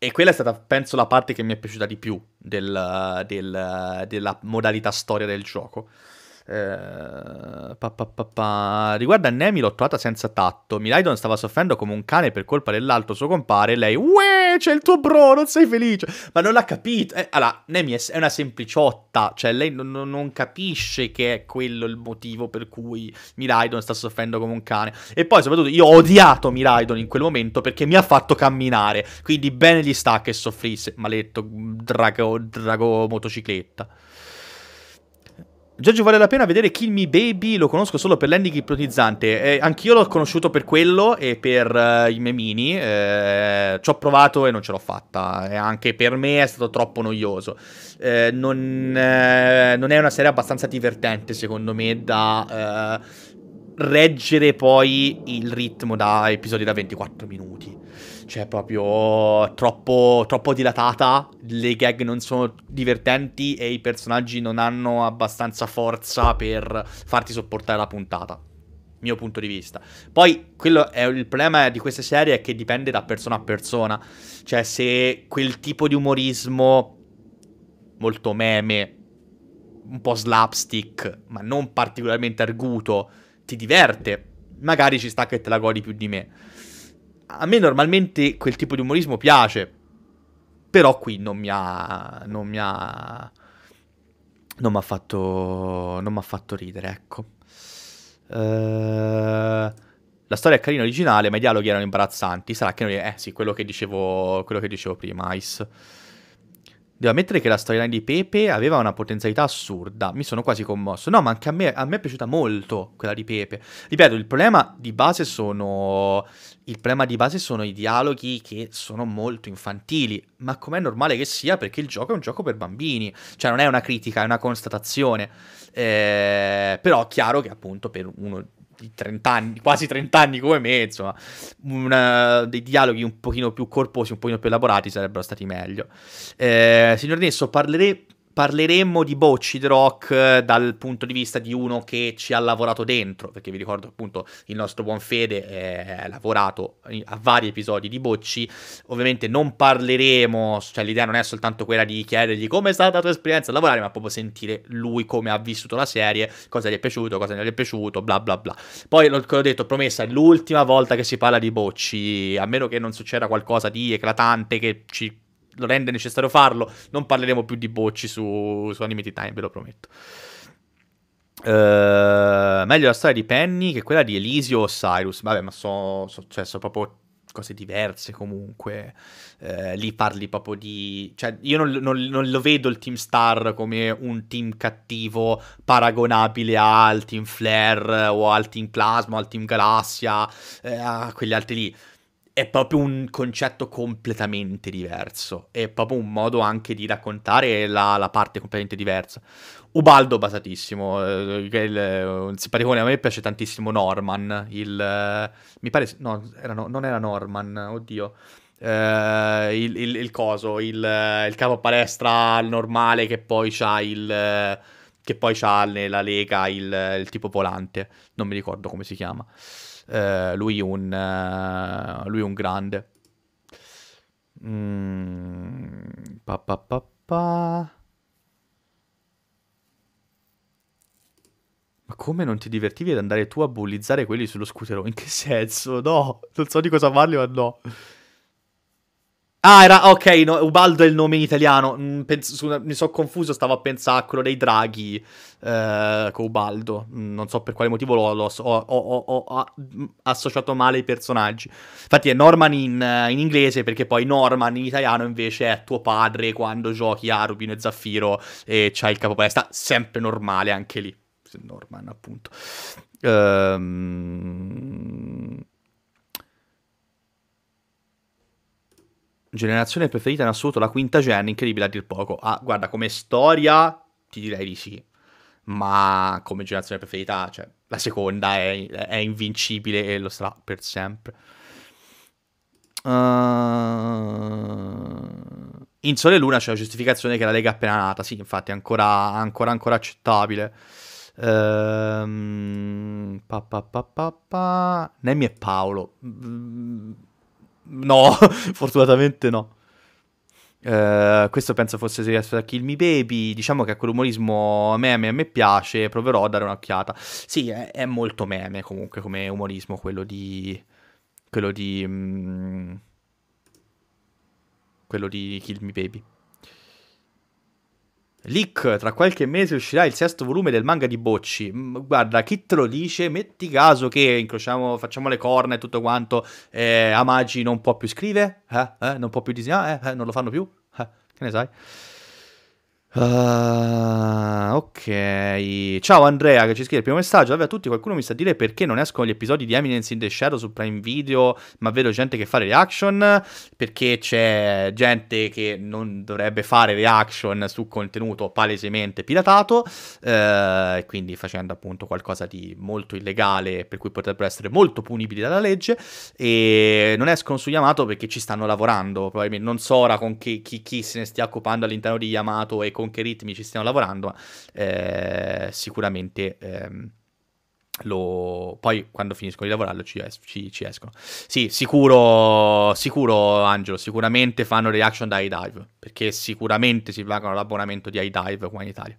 E quella è stata, penso, la parte che mi è piaciuta di più del, del, della modalità storia del gioco. Eh, pa, pa, pa, Riguardo a Nemi l'ho trovata senza tatto. Milaidon stava soffrendo come un cane per colpa dell'altro suo compare. E lei, uè, c'è il tuo bro, non sei felice. Ma non l'ha capito. Eh, allora, Nemi è, una sempliciotta. Cioè, lei non, non, capisce che è quello il motivo per cui Milaidon sta soffrendo come un cane. E poi, soprattutto, io ho odiato Milaidon in quel momento perché mi ha fatto camminare. Quindi, bene gli sta che soffrisse. Maletto, mm, drago, drago motocicletta. Giorgio vale la pena vedere Kill Me Baby, lo conosco solo per l'ending ipnotizzante, eh, anch'io l'ho conosciuto per quello e per uh, i memini, eh, ci ho provato e non ce l'ho fatta, e anche per me è stato troppo noioso, eh, non, eh, non, è una serie abbastanza divertente secondo me da eh, reggere poi il ritmo da episodi da 24 minuti cioè proprio troppo, troppo dilatata, le gag non sono divertenti e i personaggi non hanno abbastanza forza per farti sopportare la puntata mio punto di vista. Poi quello è il problema di queste serie è che dipende da persona a persona. Cioè, se quel tipo di umorismo molto meme, un po' slapstick, ma non particolarmente arguto, ti diverte, magari ci sta che te la godi più di me a me normalmente quel tipo di umorismo piace, però qui non mi ha... non mi ha... non mi ha fatto... non mi ha fatto ridere, ecco. Ehm... La storia è carina originale, ma i dialoghi erano imbarazzanti. Sarà che noi. Eh sì, quello che dicevo, quello che dicevo prima, Ice. Devo ammettere che la storyline di Pepe aveva una potenzialità assurda, mi sono quasi commosso. No, ma anche a me, a me è piaciuta molto quella di Pepe. Ripeto, il problema di base sono. Il problema di base sono i dialoghi che sono molto infantili, ma com'è normale che sia, perché il gioco è un gioco per bambini. Cioè, non è una critica, è una constatazione. Eh, però è chiaro che appunto per uno di 30 anni, quasi 30 anni come me, insomma, una, dei dialoghi un pochino più corposi, un pochino più elaborati sarebbero stati meglio. Eh, signor Nesso, parlerei parleremmo di Bocci Rock eh, dal punto di vista di uno che ci ha lavorato dentro, perché vi ricordo appunto il nostro buon Fede eh, ha lavorato a vari episodi di Bocci, ovviamente non parleremo, cioè l'idea non è soltanto quella di chiedergli come è stata la tua esperienza a lavorare, ma proprio sentire lui come ha vissuto la serie, cosa gli è piaciuto, cosa non gli è piaciuto, bla bla bla. Poi come ho detto, promessa, è l'ultima volta che si parla di Bocci, a meno che non succeda qualcosa di eclatante che ci lo rende necessario farlo. Non parleremo più di bocci su, su Animated Time, ve lo prometto. Uh, meglio la storia di Penny che quella di Elisio o Cyrus. Vabbè, ma sono so, cioè, so proprio cose diverse comunque. Uh, lì parli proprio di... Cioè, io non, non, non, lo vedo il Team Star come un team cattivo paragonabile al Team Flare o al Team Plasma, al Team Galassia, eh, a quegli altri lì è proprio un concetto completamente diverso. È proprio un modo anche di raccontare la, la parte completamente diversa. Ubaldo basatissimo. Eh, il, simpaticone a me piace tantissimo Norman. Il, eh, mi pare. No, era, non era Norman, oddio. Eh, il, il, il, coso, il, il capo palestra normale che poi c'ha il. Che poi c'ha nella lega il tipo volante. Non mi ricordo come si chiama eh, lui, un, eh, lui un grande. Mm, pa, pa, pa, pa. Ma come non ti divertivi ad andare tu a bullizzare quelli sullo scooter? In che senso? No, non so di cosa parli, ma no. Ah, era... Ok, no, Ubaldo è il nome in italiano. Mm, penso, su, mi sono confuso, stavo a pensare a quello dei draghi eh, con Ubaldo. Mm, non so per quale motivo l'ho, l'ho, ho, ho, ho, mm, associato male i personaggi. Infatti è Norman in, eh, in, inglese perché poi Norman in italiano invece è tuo padre quando giochi a Rubino e Zaffiro e c'hai il capopesta. Sempre normale anche lì. Norman appunto. Ehm... Um... generazione preferita in assoluto, la quinta gen, incredibile a dir poco. Ah, guarda, come storia ti direi di sì, ma come generazione preferita, cioè, la seconda è, è invincibile e lo sarà per sempre. Uh... In Sole e Luna c'è la giustificazione che la Lega è appena nata, sì, infatti è ancora, ancora, ancora accettabile. Ehm, pa, pa, pa, pa, pa. Nemi e Paolo. No, fortunatamente no. Uh, questo penso fosse se riesco a Kill Me Baby. Diciamo che a quell'umorismo meme a me piace, proverò a dare un'occhiata. Sì, è, è molto meme comunque come umorismo quello di. quello di. Mh, mm, quello di Kill Me Baby. Leak, tra qualche mese uscirà il sesto volume del manga di Bocci. Guarda, chi te lo dice? Metti caso che incrociamo, facciamo le corna e tutto quanto. Eh, Amagi non può più scrivere, eh, eh, non può più disegnare, eh, eh, non lo fanno più. Eh, che ne sai? Uh, ok, ciao Andrea che ci scrive il primo messaggio. Vabbè, a tutti qualcuno mi sa dire perché non escono gli episodi di Eminence in the Shadow su Prime Video, ma vedo gente che fa reaction perché c'è gente che non dovrebbe fare reaction su contenuto palesemente piratato, eh, quindi facendo appunto qualcosa di molto illegale per cui potrebbero essere molto punibili dalla legge e non escono su Yamato perché ci stanno lavorando, probabilmente non so ora con chi, chi, chi se ne stia occupando all'interno di Yamato e con che ritmi ci stiamo lavorando, eh, sicuramente... Ehm, lo... poi quando finiscono di lavorarlo ci, es- ci, ci, escono. Sì, sicuro, sicuro Angelo, sicuramente fanno reaction da iDive, perché sicuramente si pagano l'abbonamento di iDive qua in Italia.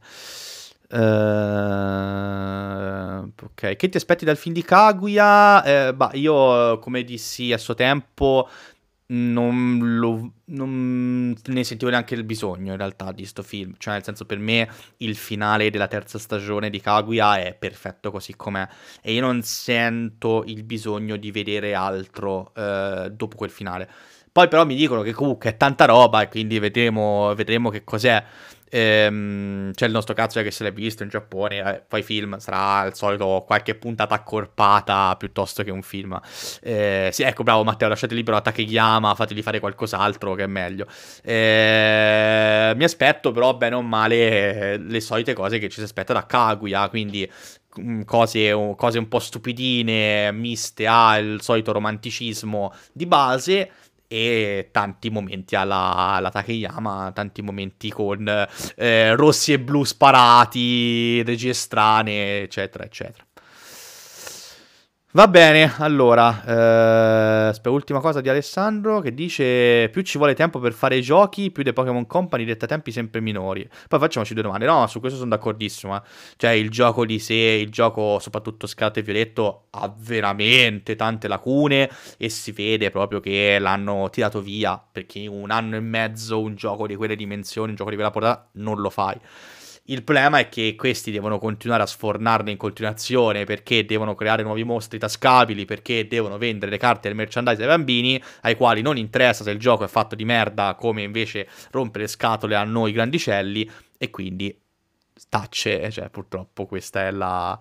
Uh, ok, che ti aspetti dal film di Kaguya? Eh, bah, io come dissi a suo tempo non, lo, non ne sentivo neanche il bisogno in realtà di sto film. Cioè, nel senso, per me il finale della terza stagione di Kaguya è perfetto così com'è. E io non sento il bisogno di vedere altro eh, dopo quel finale. Poi però mi dicono che comunque è tanta roba e quindi vedremo, vedremo che cos'è. Ehm, c'è il nostro cazzo che se l'è visto in Giappone, eh, poi film sarà al solito qualche puntata accorpata piuttosto che un film. Ehm, sì, ecco, bravo Matteo, lasciate libero a Takeyama, fateli fare qualcos'altro che è meglio. Ehm, mi aspetto però, bene o male, le solite cose che ci si aspetta da Kaguya, quindi mm, Cose, cose, un po' stupidine, miste al solito romanticismo di base, e tanti momenti alla, alla Takeyama, tanti momenti con eh, rossi e blu sparati, regie strane, eccetera, eccetera. Va bene, allora, eh, ultima cosa di Alessandro che dice più ci vuole tempo per fare i giochi, più dei Pokémon Company detta tempi sempre minori. Poi facciamoci due domande, no, su questo sono d'accordissimo, eh. cioè il gioco di sé, il gioco soprattutto Scarlet e Violetto ha veramente tante lacune e si vede proprio che l'hanno tirato via perché un anno e mezzo un gioco di quelle dimensioni, un gioco di quella portata non lo fai. Il problema è che questi devono continuare a sfornarne in continuazione perché devono creare nuovi mostri tascabili, perché devono vendere le carte e il merchandise ai bambini, ai quali non interessa se il gioco è fatto di merda, come invece rompere scatole a noi grandicelli, e quindi tacce, eh, cioè purtroppo questa è la...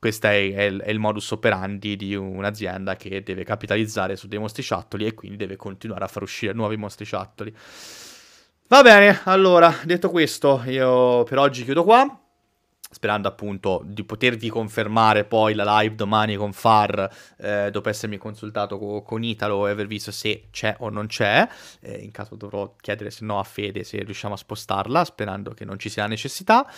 Questo è, è, è, il modus operandi di un'azienda che deve capitalizzare su dei mostriciattoli e quindi deve continuare a far uscire nuovi mostriciattoli. Va bene, allora, detto questo, io per oggi chiudo qua sperando appunto di potervi confermare poi la live domani con Far eh, dopo essermi consultato co- con Italo e aver visto se c'è o non c'è eh, in caso dovrò chiedere se no a Fede se riusciamo a spostarla sperando che non ci sia necessità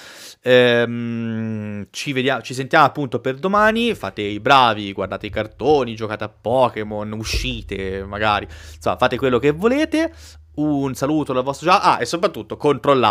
ehm, ci, vediamo, ci sentiamo appunto per domani fate i bravi guardate i cartoni giocate a Pokémon uscite magari insomma fate quello che volete un saluto dal vostro ciao. Ah, e soprattutto controllate.